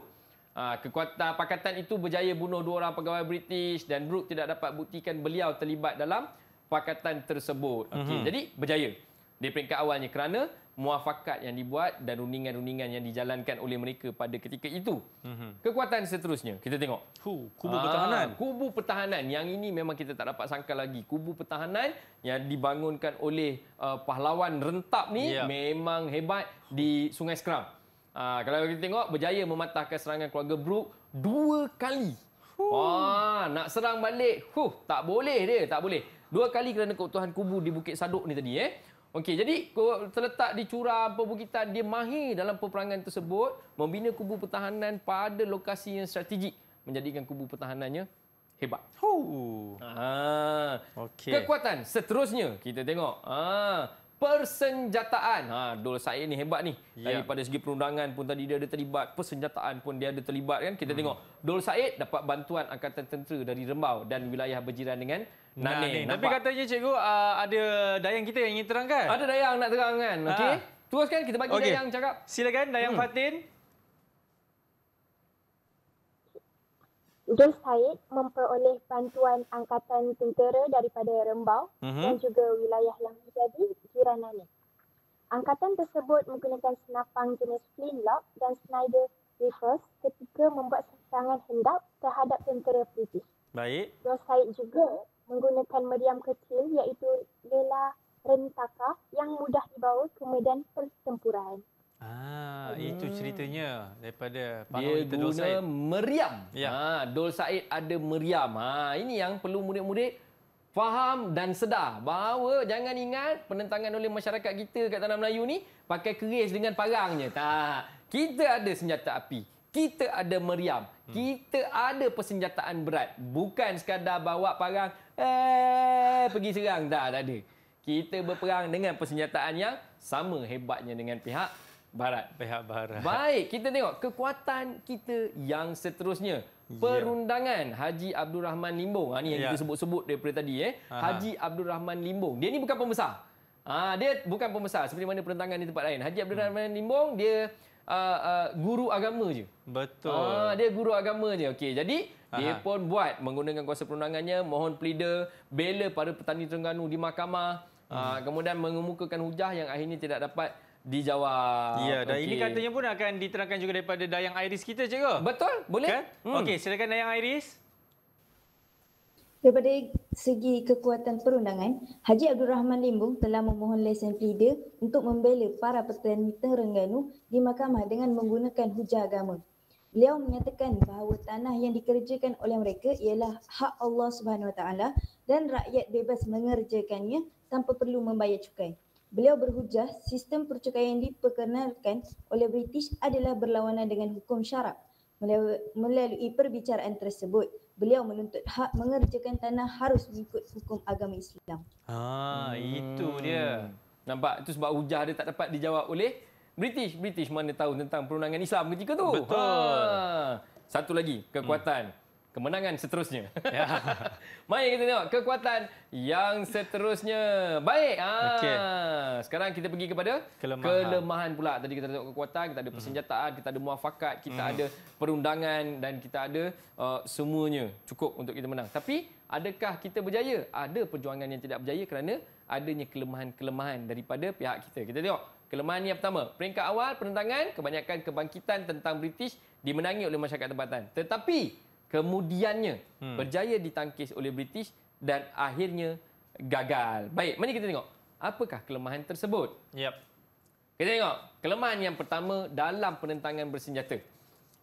Speaker 2: Uh, kekuatan pakatan itu berjaya bunuh dua orang pegawai British dan Brooke tidak dapat buktikan beliau terlibat dalam pakatan tersebut. Okey, hmm. jadi berjaya di peringkat awalnya kerana muafakat yang dibuat dan rundingan-rundingan yang dijalankan oleh mereka pada ketika itu. Mm-hmm. Kekuatan seterusnya, kita tengok. Huh, kubu Aa, ah, pertahanan. Kubu pertahanan yang ini memang kita tak dapat sangka lagi. Kubu pertahanan yang dibangunkan oleh uh, pahlawan rentap ni yeah. memang hebat di Sungai Skram. Aa, ah, kalau kita tengok, berjaya mematahkan serangan keluarga Brook dua kali. Huh. Wah, nak serang balik, huh, tak boleh dia, tak boleh. Dua kali kerana keutuhan kubu di Bukit Saduk ni tadi eh. Okey, jadi terletak di curah perbukitan, dia mahir dalam peperangan tersebut membina kubu pertahanan pada lokasi yang strategik menjadikan kubu pertahanannya hebat. Ha. Okay. Kekuatan seterusnya kita tengok. Ha. Persenjataan. Ha, Dol saya ni hebat ni. Yeah. Daripada segi perundangan pun tadi dia ada terlibat. Persenjataan pun dia ada terlibat kan. Kita hmm. tengok. Dol Said dapat bantuan angkatan tentera dari Rembau dan wilayah berjiran dengan Nani. Tapi katanya cikgu uh, ada dayang kita yang ingin terangkan. Ada dayang nak terangkan. Ah. Okey. Teruskan kita bagi okay. dayang cakap.
Speaker 1: Silakan dayang hmm. Fatin.
Speaker 3: Dan Said memperoleh bantuan angkatan tentera daripada Rembau uh-huh. dan juga wilayah yang menjadi jiran Nani. Angkatan tersebut menggunakan senapang jenis Flintlock dan Snyder Rifles ketika membuat serangan hendap terhadap tentera British. Baik. Dan Said juga menggunakan meriam kecil iaitu lela rentaka yang mudah dibawa ke medan pertempuran.
Speaker 1: Ah, hmm. itu ceritanya daripada Panglima Dia dol Said.
Speaker 2: meriam. Ya. Ha, Dol Said ada meriam. Ha, ini yang perlu murid-murid faham dan sedar bahawa jangan ingat penentangan oleh masyarakat kita kat tanah Melayu ni pakai keris dengan parangnya. Tak. Kita ada senjata api kita ada meriam. Hmm. Kita ada persenjataan berat. Bukan sekadar bawa parang, eh, pergi serang. dah tak ada. Kita berperang dengan persenjataan yang sama hebatnya dengan pihak barat. Pihak barat. Baik, kita tengok kekuatan kita yang seterusnya. Ya. Perundangan yeah. Haji Abdul Rahman Limbong. Ha, ini yang yeah. kita sebut-sebut daripada tadi. Eh. Haji Abdul Rahman Limbong. Dia ni bukan pembesar. Ha, dia bukan pembesar. Seperti mana perundangan di tempat lain. Haji Abdul hmm. Rahman Limbong, dia uh, uh, guru agama je. Betul. Uh, dia guru agama je. Okey, jadi Aha. dia pun buat menggunakan kuasa perundangannya mohon pleader bela para petani Terengganu di mahkamah. Ah, hmm. Uh, kemudian mengemukakan hujah yang akhirnya tidak dapat dijawab. Ya, dan okay. ini katanya
Speaker 1: pun akan diterangkan juga daripada Dayang Iris kita, cikgu. Betul, boleh. Kan? Hmm. Okey, silakan Dayang Iris.
Speaker 5: Daripada segi kekuatan perundangan, Haji Abdul Rahman Limbung telah memohon lesen pleader untuk membela para petani Terengganu di mahkamah dengan menggunakan hujah agama. Beliau menyatakan bahawa tanah yang dikerjakan oleh mereka ialah hak Allah Subhanahu Wa Taala dan rakyat bebas mengerjakannya tanpa perlu membayar cukai. Beliau berhujah sistem percukaian yang diperkenalkan oleh British adalah berlawanan dengan hukum syarak melalui perbicaraan tersebut beliau menuntut hak mengerjakan tanah harus mengikut hukum agama Islam.
Speaker 2: Ah, hmm. itu dia. Nampak itu sebab hujah dia tak dapat dijawab oleh British. British mana tahu tentang perundangan Islam ketika tu. Betul. Ha. Satu lagi kekuatan hmm. Kemenangan seterusnya. Ya. <laughs> Mari kita tengok kekuatan yang seterusnya. Baik. Ah. Ha. Okay. Ah, sekarang kita pergi kepada kelemahan. kelemahan pula. Tadi kita ada kekuatan, kita ada hmm. persenjataan, hmm. kita ada muafakat, kita hmm. ada perundangan dan kita ada uh, semuanya cukup untuk kita menang. Tapi adakah kita berjaya? Ada perjuangan yang tidak berjaya kerana adanya kelemahan-kelemahan daripada pihak kita. Kita tengok kelemahan yang pertama. Peringkat awal penentangan kebanyakan kebangkitan tentang British dimenangi oleh masyarakat tempatan. Tetapi kemudiannya hmm. berjaya ditangkis oleh British dan akhirnya gagal. Baik, mari kita tengok apakah kelemahan tersebut? Yep. Kita tengok, kelemahan yang pertama dalam penentangan bersenjata.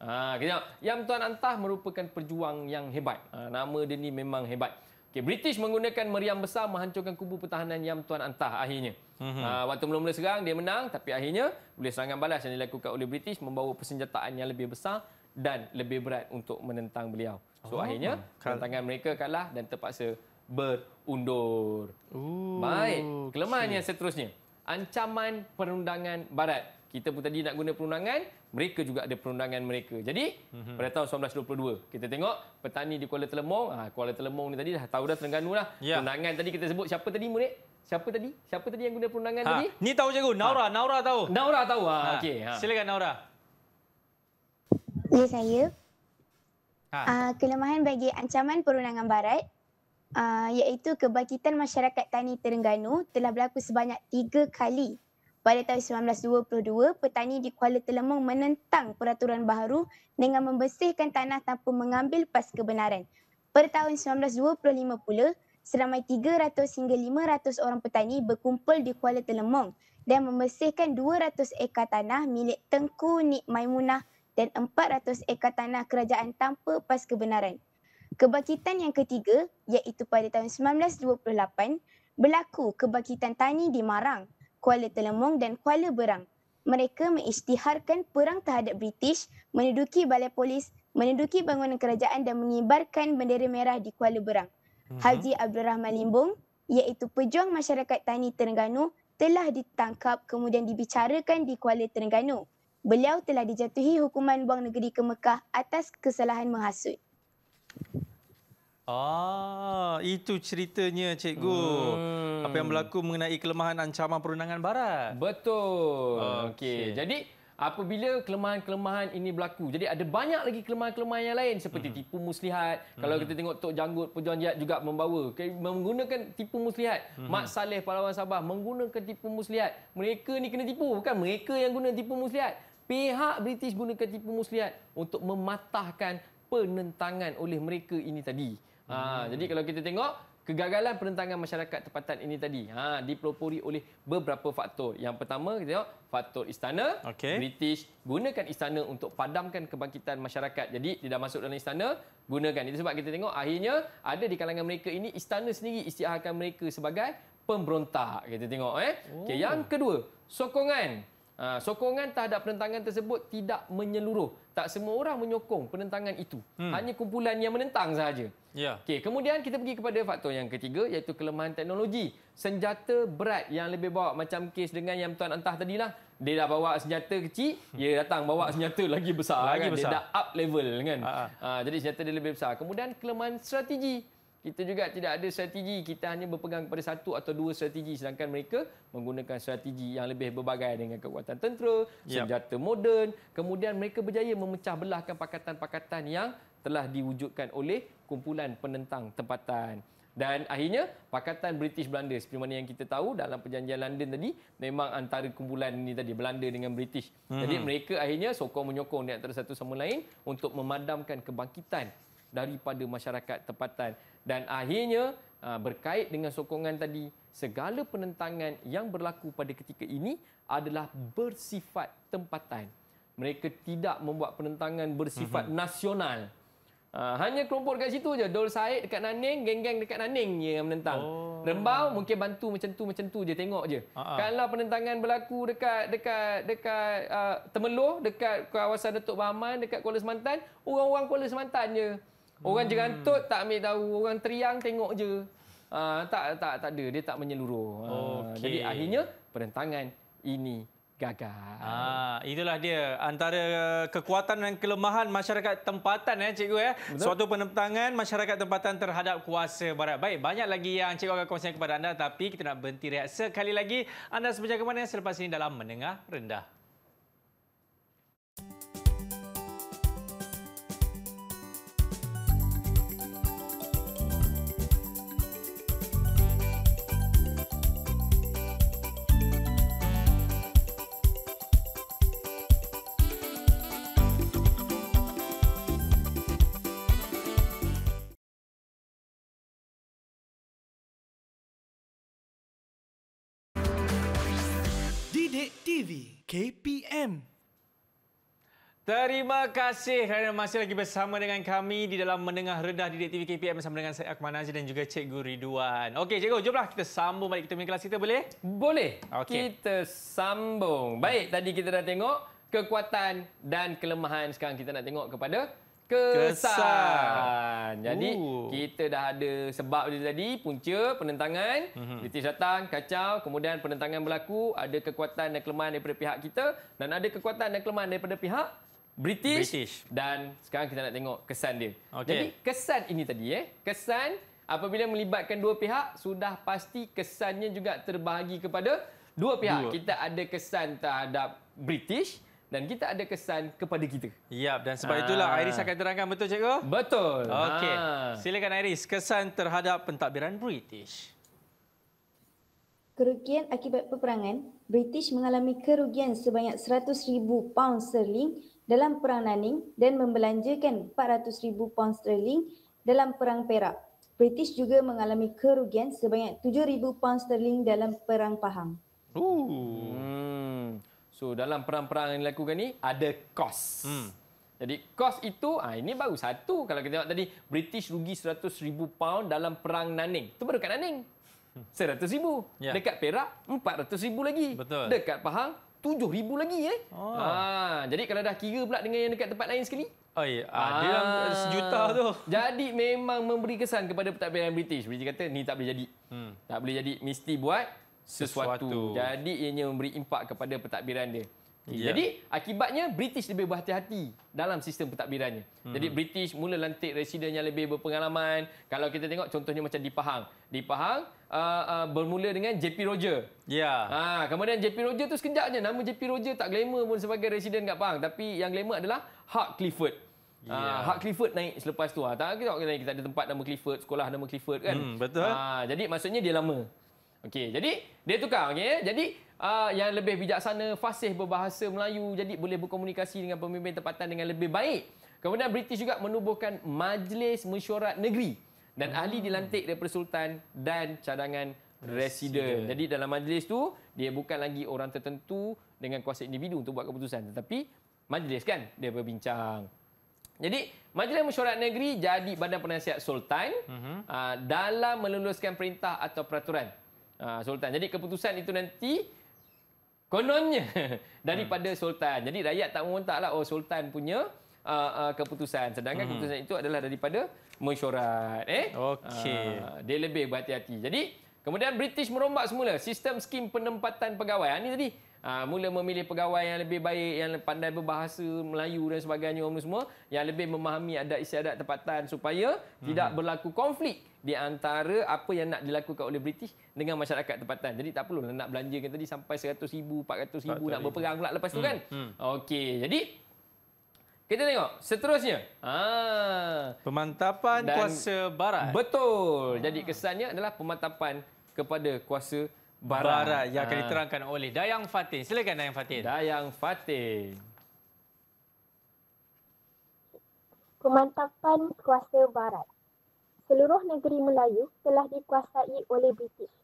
Speaker 2: Ha, kita tengok, Yang Tuan Antah merupakan perjuang yang hebat. Ha, nama dia ni memang hebat. Okay, British menggunakan meriam besar menghancurkan kubu pertahanan Yam Tuan Antah akhirnya. Mm-hmm. Uh, waktu mula-mula serang, dia menang tapi akhirnya boleh serangan balas yang dilakukan oleh British membawa persenjataan yang lebih besar dan lebih berat untuk menentang beliau. So oh, akhirnya, kal- mereka kalah dan terpaksa berundur. Ooh, Baik, kelemahan yang seterusnya. Ancaman perundangan barat. Kita pun tadi nak guna perundangan, mereka juga ada perundangan mereka. Jadi, mm-hmm. pada tahun 1922, kita tengok petani di Kuala Telemong. Ha, Kuala Telemong ni tadi dah tahu dah Terengganu lah. Yeah. Perundangan tadi kita sebut siapa tadi murid? Siapa tadi? Siapa tadi yang guna perundangan ha. tadi? Ni tahu
Speaker 1: cikgu, Naura. Ha. Naura tahu. Naura tahu. Ah, ha. Ha. Okay. Ha. Silakan Naura. Ini saya. Ha. Uh,
Speaker 6: kelemahan bagi ancaman perundangan barat uh, iaitu kebangkitan masyarakat tani Terengganu telah berlaku sebanyak tiga kali. Pada tahun 1922, petani di Kuala Telemong menentang peraturan baru dengan membersihkan tanah tanpa mengambil pas kebenaran. Pada tahun 1925 pula, seramai 300 hingga 500 orang petani berkumpul di Kuala Telemong dan membersihkan 200 ekar tanah milik Tengku Nik Maimunah dan 400 ekar tanah kerajaan tanpa pas kebenaran. Kebangkitan yang ketiga iaitu pada tahun 1928 berlaku kebangkitan tani di Marang, Kuala Telemong dan Kuala Berang. Mereka mengisytiharkan perang terhadap British, menduduki balai polis, menduduki bangunan kerajaan dan mengibarkan bendera merah di Kuala Berang. Uh-huh. Haji Abdul Rahman Limbong, iaitu pejuang masyarakat tani Terengganu telah ditangkap kemudian dibicarakan di Kuala Terengganu. Beliau telah dijatuhi hukuman buang negeri ke Mekah atas kesalahan menghasut.
Speaker 1: Ah, itu ceritanya cikgu. Hmm.
Speaker 2: Apa yang berlaku mengenai kelemahan ancaman perundangan barat? Betul. Okey. Okay. Jadi apabila kelemahan-kelemahan ini berlaku. Jadi ada banyak lagi kelemahan-kelemahan yang lain seperti hmm. tipu muslihat. Hmm. Kalau kita tengok Tok Janggut Perjuangan Jihad juga membawa menggunakan tipu muslihat. Hmm. Mat Saleh Pahlawan Sabah menggunakan tipu muslihat. Mereka ni kena tipu bukan mereka yang guna tipu muslihat. Pihak British gunakan tipu muslihat untuk mematahkan penentangan oleh mereka ini tadi. Ha, hmm. Jadi kalau kita tengok kegagalan penentangan masyarakat tempatan ini tadi ha, dipelopori oleh beberapa faktor. Yang pertama kita tengok faktor istana. Okay. British gunakan istana untuk padamkan kebangkitan masyarakat. Jadi dia dah masuk dalam istana, gunakan. Itu sebab kita tengok akhirnya ada di kalangan mereka ini istana sendiri istiharkan mereka sebagai pemberontak. Kita tengok eh. Okay, oh. yang kedua, sokongan. Ah, sokongan terhadap penentangan tersebut tidak menyeluruh. Tak semua orang menyokong penentangan itu. Hmm. Hanya kumpulan yang menentang sahaja. Yeah. Okay, kemudian kita pergi kepada faktor yang ketiga iaitu kelemahan teknologi. Senjata berat yang lebih bawa macam kes dengan yang tuan entah lah Dia dah bawa senjata kecil, hmm. dia datang bawa senjata lagi besar. Lagi kan? besar. Dia dah up level kan. Uh-huh. Uh, jadi senjata dia lebih besar. Kemudian kelemahan strategi kita juga tidak ada strategi kita hanya berpegang kepada satu atau dua strategi sedangkan mereka menggunakan strategi yang lebih berbagai dengan kekuatan tentera ya. senjata moden kemudian mereka berjaya memecah belahkan pakatan-pakatan yang telah diwujudkan oleh kumpulan penentang tempatan dan akhirnya pakatan British Belanda seperti mana yang kita tahu dalam perjanjian London tadi memang antara kumpulan ini tadi Belanda dengan British. Mm-hmm. Jadi hmm. mereka akhirnya sokong-menyokong di antara satu sama lain untuk memadamkan kebangkitan daripada masyarakat tempatan dan akhirnya uh, berkait dengan sokongan tadi segala penentangan yang berlaku pada ketika ini adalah bersifat tempatan mereka tidak membuat penentangan bersifat mm-hmm. nasional uh, hanya kelompok dekat situ je Dol Said dekat Naning geng-geng dekat Naning yang menentang oh. Rembau mungkin bantu macam tu macam tu je tengok je uh-huh. kalau penentangan berlaku dekat dekat dekat uh, Temeloh dekat kawasan Datuk Bahaman dekat Kuala Semantan orang-orang Kuala Semantan je Orang hmm. jerantut tak ambil tahu, orang teriang tengok je. Uh, tak tak tak ada, dia tak menyeluruh. Ah, okay. jadi akhirnya perentangan ini gagal. Ah, itulah
Speaker 1: dia antara kekuatan dan kelemahan masyarakat tempatan ya eh, cikgu ya. Eh. Suatu penentangan masyarakat tempatan terhadap kuasa barat. Baik, banyak lagi yang cikgu akan kongsikan kepada anda tapi kita nak berhenti rehat sekali lagi. Anda sepenjaga mana selepas ini dalam menengah rendah. Terima kasih kerana masih lagi bersama dengan kami di dalam Mendengar Rendah di DTV KPM bersama dengan saya Akmal Najib dan juga Cikgu Ridwan. Okey, Cikgu, jomlah kita sambung balik kita
Speaker 2: punya kelas kita, boleh? Boleh. Okay. Kita sambung. Baik, tadi kita dah tengok kekuatan dan kelemahan. Sekarang kita nak tengok kepada kesan. kesan. Jadi, Ooh. kita dah ada sebab dia tadi, punca, penentangan, kritis mm-hmm. datang, kacau, kemudian penentangan berlaku, ada kekuatan dan kelemahan daripada pihak kita dan ada kekuatan dan kelemahan daripada pihak British, British dan sekarang kita nak tengok kesan dia. Okay. Jadi kesan ini tadi eh, kesan apabila melibatkan dua pihak sudah pasti kesannya juga terbahagi kepada dua pihak. Dua. Kita ada kesan terhadap British dan kita ada kesan kepada kita.
Speaker 1: Yap dan sebab itulah Aa. Ah. Iris akan
Speaker 2: terangkan betul cikgu?
Speaker 1: Betul. Okey. Ah. Silakan Iris kesan terhadap pentadbiran British.
Speaker 5: Kerugian akibat peperangan, British mengalami kerugian sebanyak 100,000 pound sterling dalam Perang Nanning dan membelanjakan 400,000 pound sterling dalam Perang Perak. British juga mengalami kerugian sebanyak 7,000 pound sterling dalam Perang Pahang.
Speaker 2: Hmm. So dalam perang-perang yang dilakukan ini ada kos. Hmm. Jadi kos itu, ah ini baru satu. Kalau kita tengok tadi, British rugi 100,000 pound dalam perang Nanning. Itu baru dekat Nanning. 100,000. Hmm. Yeah. Dekat Perak, 400,000 lagi. Betul. Dekat Pahang, tujuh ribu lagi eh. Ha. Ah. jadi kalau dah kira pula dengan yang dekat tempat lain sekali. Oh, ya. ah, dia yang sejuta tu. <laughs> Jadi memang memberi kesan kepada pentadbiran British. British kata ni tak boleh jadi. Hmm. Tak boleh jadi. Mesti buat sesuatu. sesuatu. Jadi ianya memberi impak kepada pentadbiran dia. Yeah. Ya. Jadi akibatnya British lebih berhati-hati dalam sistem pentadbirannya. Hmm. Jadi British mula lantik residen yang lebih berpengalaman. Kalau kita tengok contohnya macam di Pahang. Di Pahang uh, uh, bermula dengan JP Roger. Ya. Yeah. Ha, uh, kemudian JP Roger tu sekejap je. Nama JP Roger tak glamour pun sebagai resident kat Pahang. Tapi yang glamour adalah Hart Clifford. Ha, yeah. Uh, Hart Clifford naik selepas tu. Uh. Tak kita kena kita ada tempat nama Clifford, sekolah nama Clifford kan. Hmm, betul. Uh, jadi maksudnya dia lama. Okey, jadi dia tukar. Okay? Jadi uh, yang lebih bijaksana, fasih berbahasa Melayu. Jadi boleh berkomunikasi dengan pemimpin tempatan dengan lebih baik. Kemudian British juga menubuhkan Majlis Mesyuarat Negeri dan ahli dilantik daripada sultan dan cadangan residen. Jadi dalam majlis tu dia bukan lagi orang tertentu dengan kuasa individu untuk buat keputusan tetapi majlis kan dia berbincang. Jadi majlis mesyuarat negeri jadi badan penasihat sultan uh-huh. dalam meluluskan perintah atau peraturan ah, sultan. Jadi keputusan itu nanti kononnya <laughs> daripada hmm. sultan. Jadi rakyat tak mahu lah oh sultan punya aa, ah, aa, keputusan sedangkan uh keputusan itu adalah daripada mesyuarat eh okey ah, dia lebih berhati-hati jadi kemudian british merombak semula sistem skim penempatan pegawai ini ah, tadi ah, mula memilih pegawai yang lebih baik yang pandai berbahasa Melayu dan sebagainya orang semua yang lebih memahami adat istiadat tempatan supaya hmm. tidak berlaku konflik di antara apa yang nak dilakukan oleh British dengan masyarakat tempatan. Jadi tak perlu nak belanjakan tadi sampai 100,000, 400,000 nak berperang pula lepas tu hmm. kan. Hmm. Okey, jadi kita tengok seterusnya. Ah. Pemantapan Dan kuasa barat. Betul. Ah. Jadi kesannya adalah pemantapan kepada kuasa barat. Barat yang akan ah. diterangkan
Speaker 1: oleh Dayang Fatin. Silakan Dayang Fatin. Dayang Fatin.
Speaker 3: Pemantapan kuasa barat. Seluruh negeri Melayu telah dikuasai oleh British.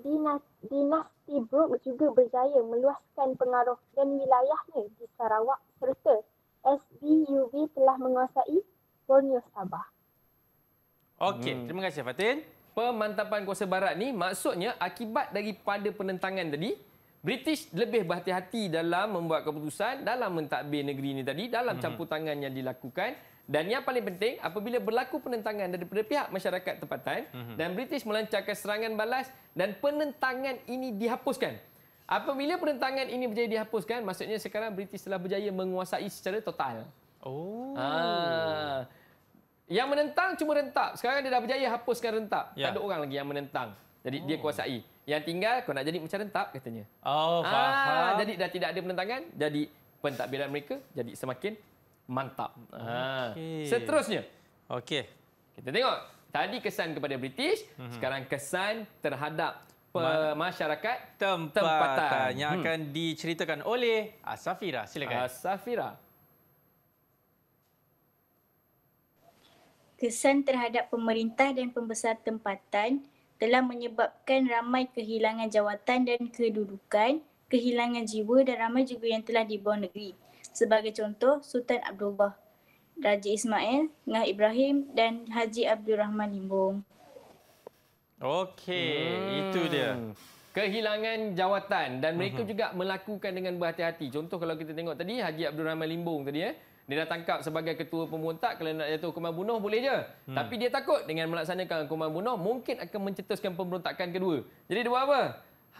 Speaker 3: Dinasti Brooke juga berjaya meluaskan pengaruh dan wilayahnya di Sarawak serta SBUV telah menguasai Borneo Sabah.
Speaker 2: Okey, hmm. terima kasih Fatin. Pemantapan kuasa barat ni maksudnya akibat daripada penentangan tadi, British lebih berhati-hati dalam membuat keputusan dalam mentadbir negeri ini tadi dalam hmm. campur tangan yang dilakukan dan yang paling penting apabila berlaku penentangan daripada pihak masyarakat tempatan hmm. dan British melancarkan serangan balas dan penentangan ini dihapuskan Apabila perentangan ini berjaya dihapuskan, maksudnya sekarang British telah berjaya menguasai secara total.
Speaker 1: Oh. Ha.
Speaker 2: Yang menentang cuma rentak. Sekarang dia dah berjaya hapuskan rentak. Ya. Tak ada orang lagi yang menentang. Jadi oh. dia kuasai. Yang tinggal kau nak jadi macam rentak katanya. Oh, ah, faham. Ha. Jadi dah tidak ada penentangan, jadi pentadbiran mereka jadi semakin mantap. Ha. Ah. Okay. Seterusnya. Okey. Kita tengok. Tadi kesan kepada British, mm-hmm. sekarang kesan terhadap masyarakat tempatan. tempatan yang hmm. akan diceritakan oleh Asafira. Silakan. Asafira.
Speaker 4: Kesan terhadap pemerintah dan pembesar tempatan telah menyebabkan ramai kehilangan jawatan dan kedudukan, kehilangan jiwa dan ramai juga yang telah dibawa negeri. Sebagai contoh, Sultan Abdullah, Raja Ismail, Ngah Ibrahim dan Haji Abdul Rahman Limbong.
Speaker 2: Okey, hmm. itu dia. Kehilangan jawatan dan mereka hmm. juga melakukan dengan berhati-hati. Contoh kalau kita tengok tadi Haji Abdul Rahman Limbung tadi ya. Eh? Dia dah tangkap sebagai ketua pemberontak kalau nak jatuh hukuman bunuh boleh je. Hmm. Tapi dia takut dengan melaksanakan hukuman bunuh mungkin akan mencetuskan pemberontakan kedua. Jadi dia buat apa?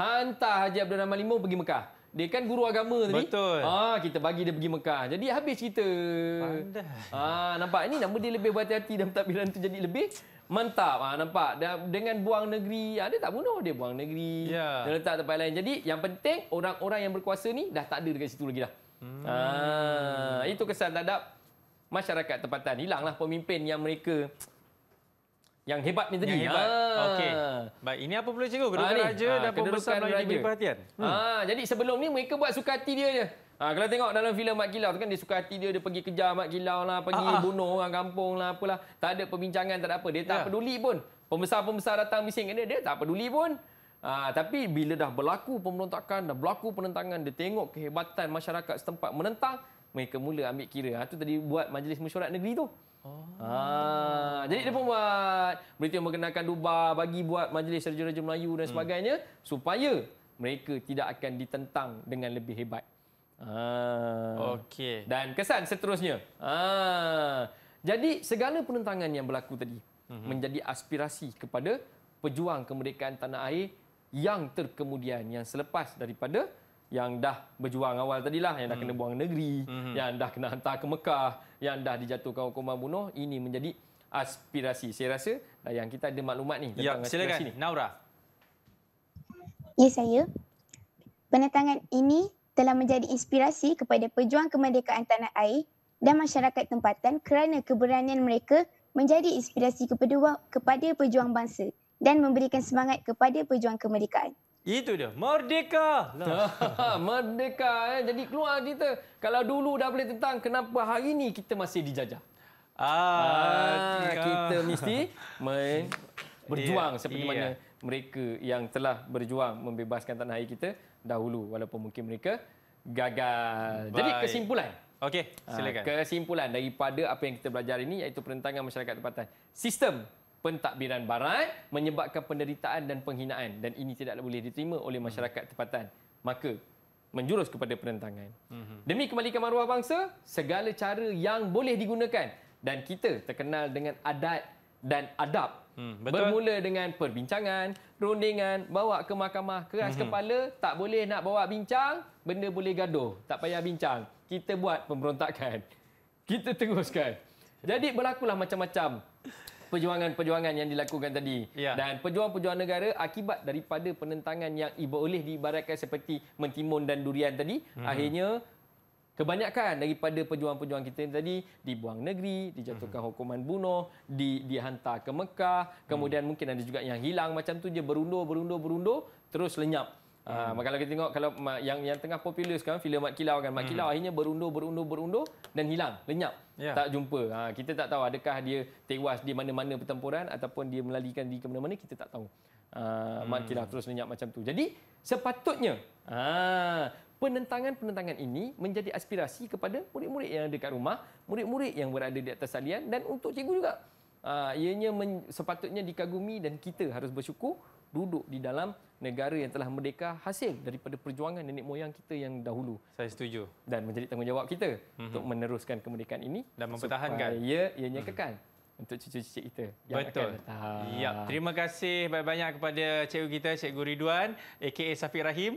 Speaker 2: Hantar Haji Abdul Rahman Limbung pergi Mekah. Dia kan guru agama tadi. Betul. Ah, kita bagi dia pergi Mekah. Jadi habis cerita. Pandai. Ah, nampak ini nama dia lebih berhati-hati dan takbiran tu jadi lebih mantap ah nampak dan dengan buang negeri ada ah, tak bunuh dia buang negeri yeah. dia letak tempat lain jadi yang penting orang-orang yang berkuasa ni dah tak ada dekat situ lagi dah hmm. ah itu kesan terhadap masyarakat tempatan hilanglah pemimpin yang mereka yang hebat ni tadi. Ya, hebat. Ah. Okey. Baik, ini apa pula cikgu? Ah, kedudukan ha, raja ha, dan ah, pembesar Melayu diberi perhatian. Hmm. Ha, jadi sebelum ni mereka buat sukati dia je. Ha, kalau tengok dalam filem Mat Kilau tu kan dia suka hati dia dia pergi kejar Mat Kilau lah, pergi ah, ah, bunuh orang kampung lah apalah. Tak ada perbincangan, tak ada apa. Dia tak yeah. peduli pun. Pembesar-pembesar datang bising kat dia, dia tak peduli pun. Ha, tapi bila dah berlaku pemberontakan, dah berlaku penentangan, dia tengok kehebatan masyarakat setempat menentang, mereka mula ambil kira. Ha, tadi buat majlis mesyuarat negeri tu. Oh. Ah, jadi dia pun buat berita yang mengenakan dubah bagi buat majlis raja-raja Melayu dan hmm. sebagainya hmm. supaya mereka tidak akan ditentang dengan lebih hebat. Ah. Okey. Dan kesan seterusnya. Ah. Jadi segala penentangan yang berlaku tadi mm-hmm. menjadi aspirasi kepada pejuang kemerdekaan tanah air yang terkemudian yang selepas daripada yang dah berjuang awal tadilah yang dah mm-hmm. kena buang negeri, mm-hmm. yang dah kena hantar ke Mekah, yang dah dijatuhkan hukuman bunuh ini menjadi aspirasi. Saya rasa dah yang kita ada maklumat ni tentang ya, silakan. aspirasi ni. Naura.
Speaker 6: Ya saya. Penentangan ini telah menjadi inspirasi kepada pejuang kemerdekaan tanah air dan masyarakat tempatan kerana keberanian mereka menjadi inspirasi kepada kepada pejuang bangsa dan memberikan semangat kepada pejuang kemerdekaan.
Speaker 2: Itu dia. Merdeka. <laughs> Merdeka. Eh. Jadi keluar kita. Kalau dulu dah boleh tentang kenapa hari ini kita masih dijajah. Ah, ah, kita mesti <laughs> berjuang yeah, seperti yeah. mana mereka yang telah berjuang membebaskan tanah air kita dahulu walaupun mungkin mereka gagal. Baik. Jadi kesimpulan.
Speaker 1: Okey, ha, silakan.
Speaker 2: Kesimpulan daripada apa yang kita belajar ini iaitu perentangan masyarakat tempatan. Sistem pentadbiran barat menyebabkan penderitaan dan penghinaan dan ini tidak boleh diterima oleh masyarakat tempatan. Maka menjurus kepada penentangan. Mhm. Demi kembalikan maruah bangsa, segala cara yang boleh digunakan dan kita terkenal dengan adat dan adab. Hmm, Bermula dengan perbincangan, Rundingan bawa ke mahkamah, keras mm-hmm. kepala, tak boleh nak bawa bincang, benda boleh gaduh, tak payah bincang. Kita buat pemberontakan. <laughs> Kita teruskan. Jadi berlakulah macam-macam perjuangan-perjuangan yang dilakukan tadi. Ya. Dan pejuang-pejuang negara akibat daripada penentangan yang iba oleh diibaratkan seperti mentimun dan durian tadi, mm-hmm. akhirnya Kebanyakan daripada pejuang-pejuang kita tadi dibuang negeri, dijatuhkan mhm. hukuman bunuh, di, dihantar ke Mekah, kemudian hmm. mungkin ada juga yang hilang macam tu je berundur, berundur, berundur, terus lenyap. Hmm. Uh, kalau kita tengok kalau yang yang tengah popular sekarang filem Mat Kilau kan Mat mhm. Kilau hmm. akhirnya berundur berundur berundur dan hilang lenyap yeah. tak jumpa uh, kita tak tahu adakah dia tewas di mana-mana pertempuran ataupun dia melalikan di ke mana-mana kita tak tahu uh, hmm. Mat Kilau terus lenyap macam tu jadi sepatutnya uh, penentangan-penentangan ini menjadi aspirasi kepada murid-murid yang ada dekat rumah, murid-murid yang berada di atas salian dan untuk cikgu juga. Ah, ianya sepatutnya dikagumi dan kita harus bersyukur duduk di dalam negara yang telah merdeka hasil daripada perjuangan nenek moyang kita yang dahulu. Saya setuju. Dan menjadi tanggungjawab kita mm-hmm. untuk meneruskan kemerdekaan ini. Dan mempertahankan. Supaya ianya mm-hmm untuk cucu-cucu kita Betul. akan Ya.
Speaker 1: Terima kasih banyak-banyak kepada cikgu kita, Cikgu Ridwan, a.k.a. Safiq Rahim.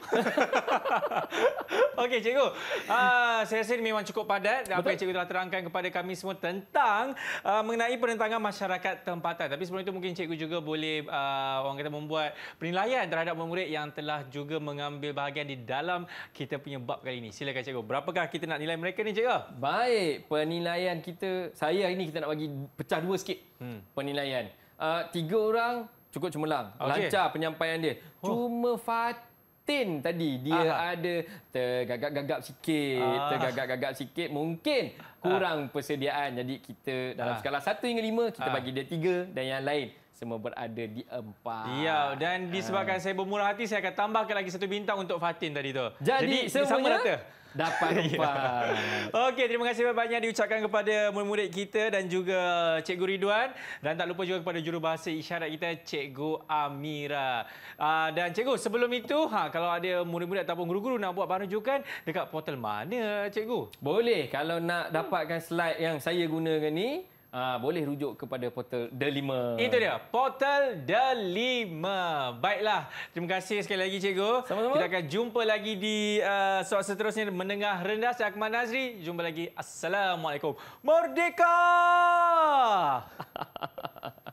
Speaker 1: <laughs> Okey, cikgu. Uh, saya rasa ini memang cukup padat Betul. apa yang cikgu telah terangkan kepada kami semua tentang uh, mengenai penentangan masyarakat tempatan. Tapi sebelum itu mungkin cikgu juga boleh uh, orang kata membuat penilaian terhadap murid yang telah juga mengambil bahagian di dalam kita punya bab kali ini. Silakan cikgu. Berapakah kita nak
Speaker 2: nilai mereka ni cikgu? Baik. Penilaian kita, saya hari ini kita nak bagi pecah dua lama sikit hmm. penilaian. Uh, tiga orang cukup cemerlang. Okay. Lancar penyampaian dia. Huh. Oh. Cuma Fatin tadi dia Aha. ada tergagap-gagap sikit. Ah. Tergagap-gagap sikit. Mungkin kurang ah. persediaan. Jadi kita dalam ah. skala satu hingga lima kita ah. bagi dia tiga dan yang lain semua berada di empat. Ya,
Speaker 1: dan disebabkan uh. saya bermurah hati, saya akan tambahkan lagi satu bintang untuk Fatin tadi tu. Jadi, Jadi semuanya, sama dapat empat. <laughs> Ya. Okey, terima kasih banyak-banyak diucapkan kepada murid-murid kita dan juga Cikgu Ridwan. Dan tak lupa juga kepada jurubahasa isyarat kita, Cikgu Amira. Ah, dan Cikgu, sebelum itu, ha, kalau ada murid-murid ataupun guru-guru nak buat penunjukan, dekat portal mana, Cikgu?
Speaker 2: Boleh. Kalau nak dapatkan slide yang saya gunakan ni uh, boleh rujuk kepada portal The Lima. Itu dia,
Speaker 1: portal The Lima. Baiklah, terima kasih sekali lagi cikgu. Sama-sama. Kita akan jumpa lagi di uh, ah, soal seterusnya Menengah Rendah. Saya Akmal Nazri. Jumpa lagi. Assalamualaikum. Merdeka! <laughs>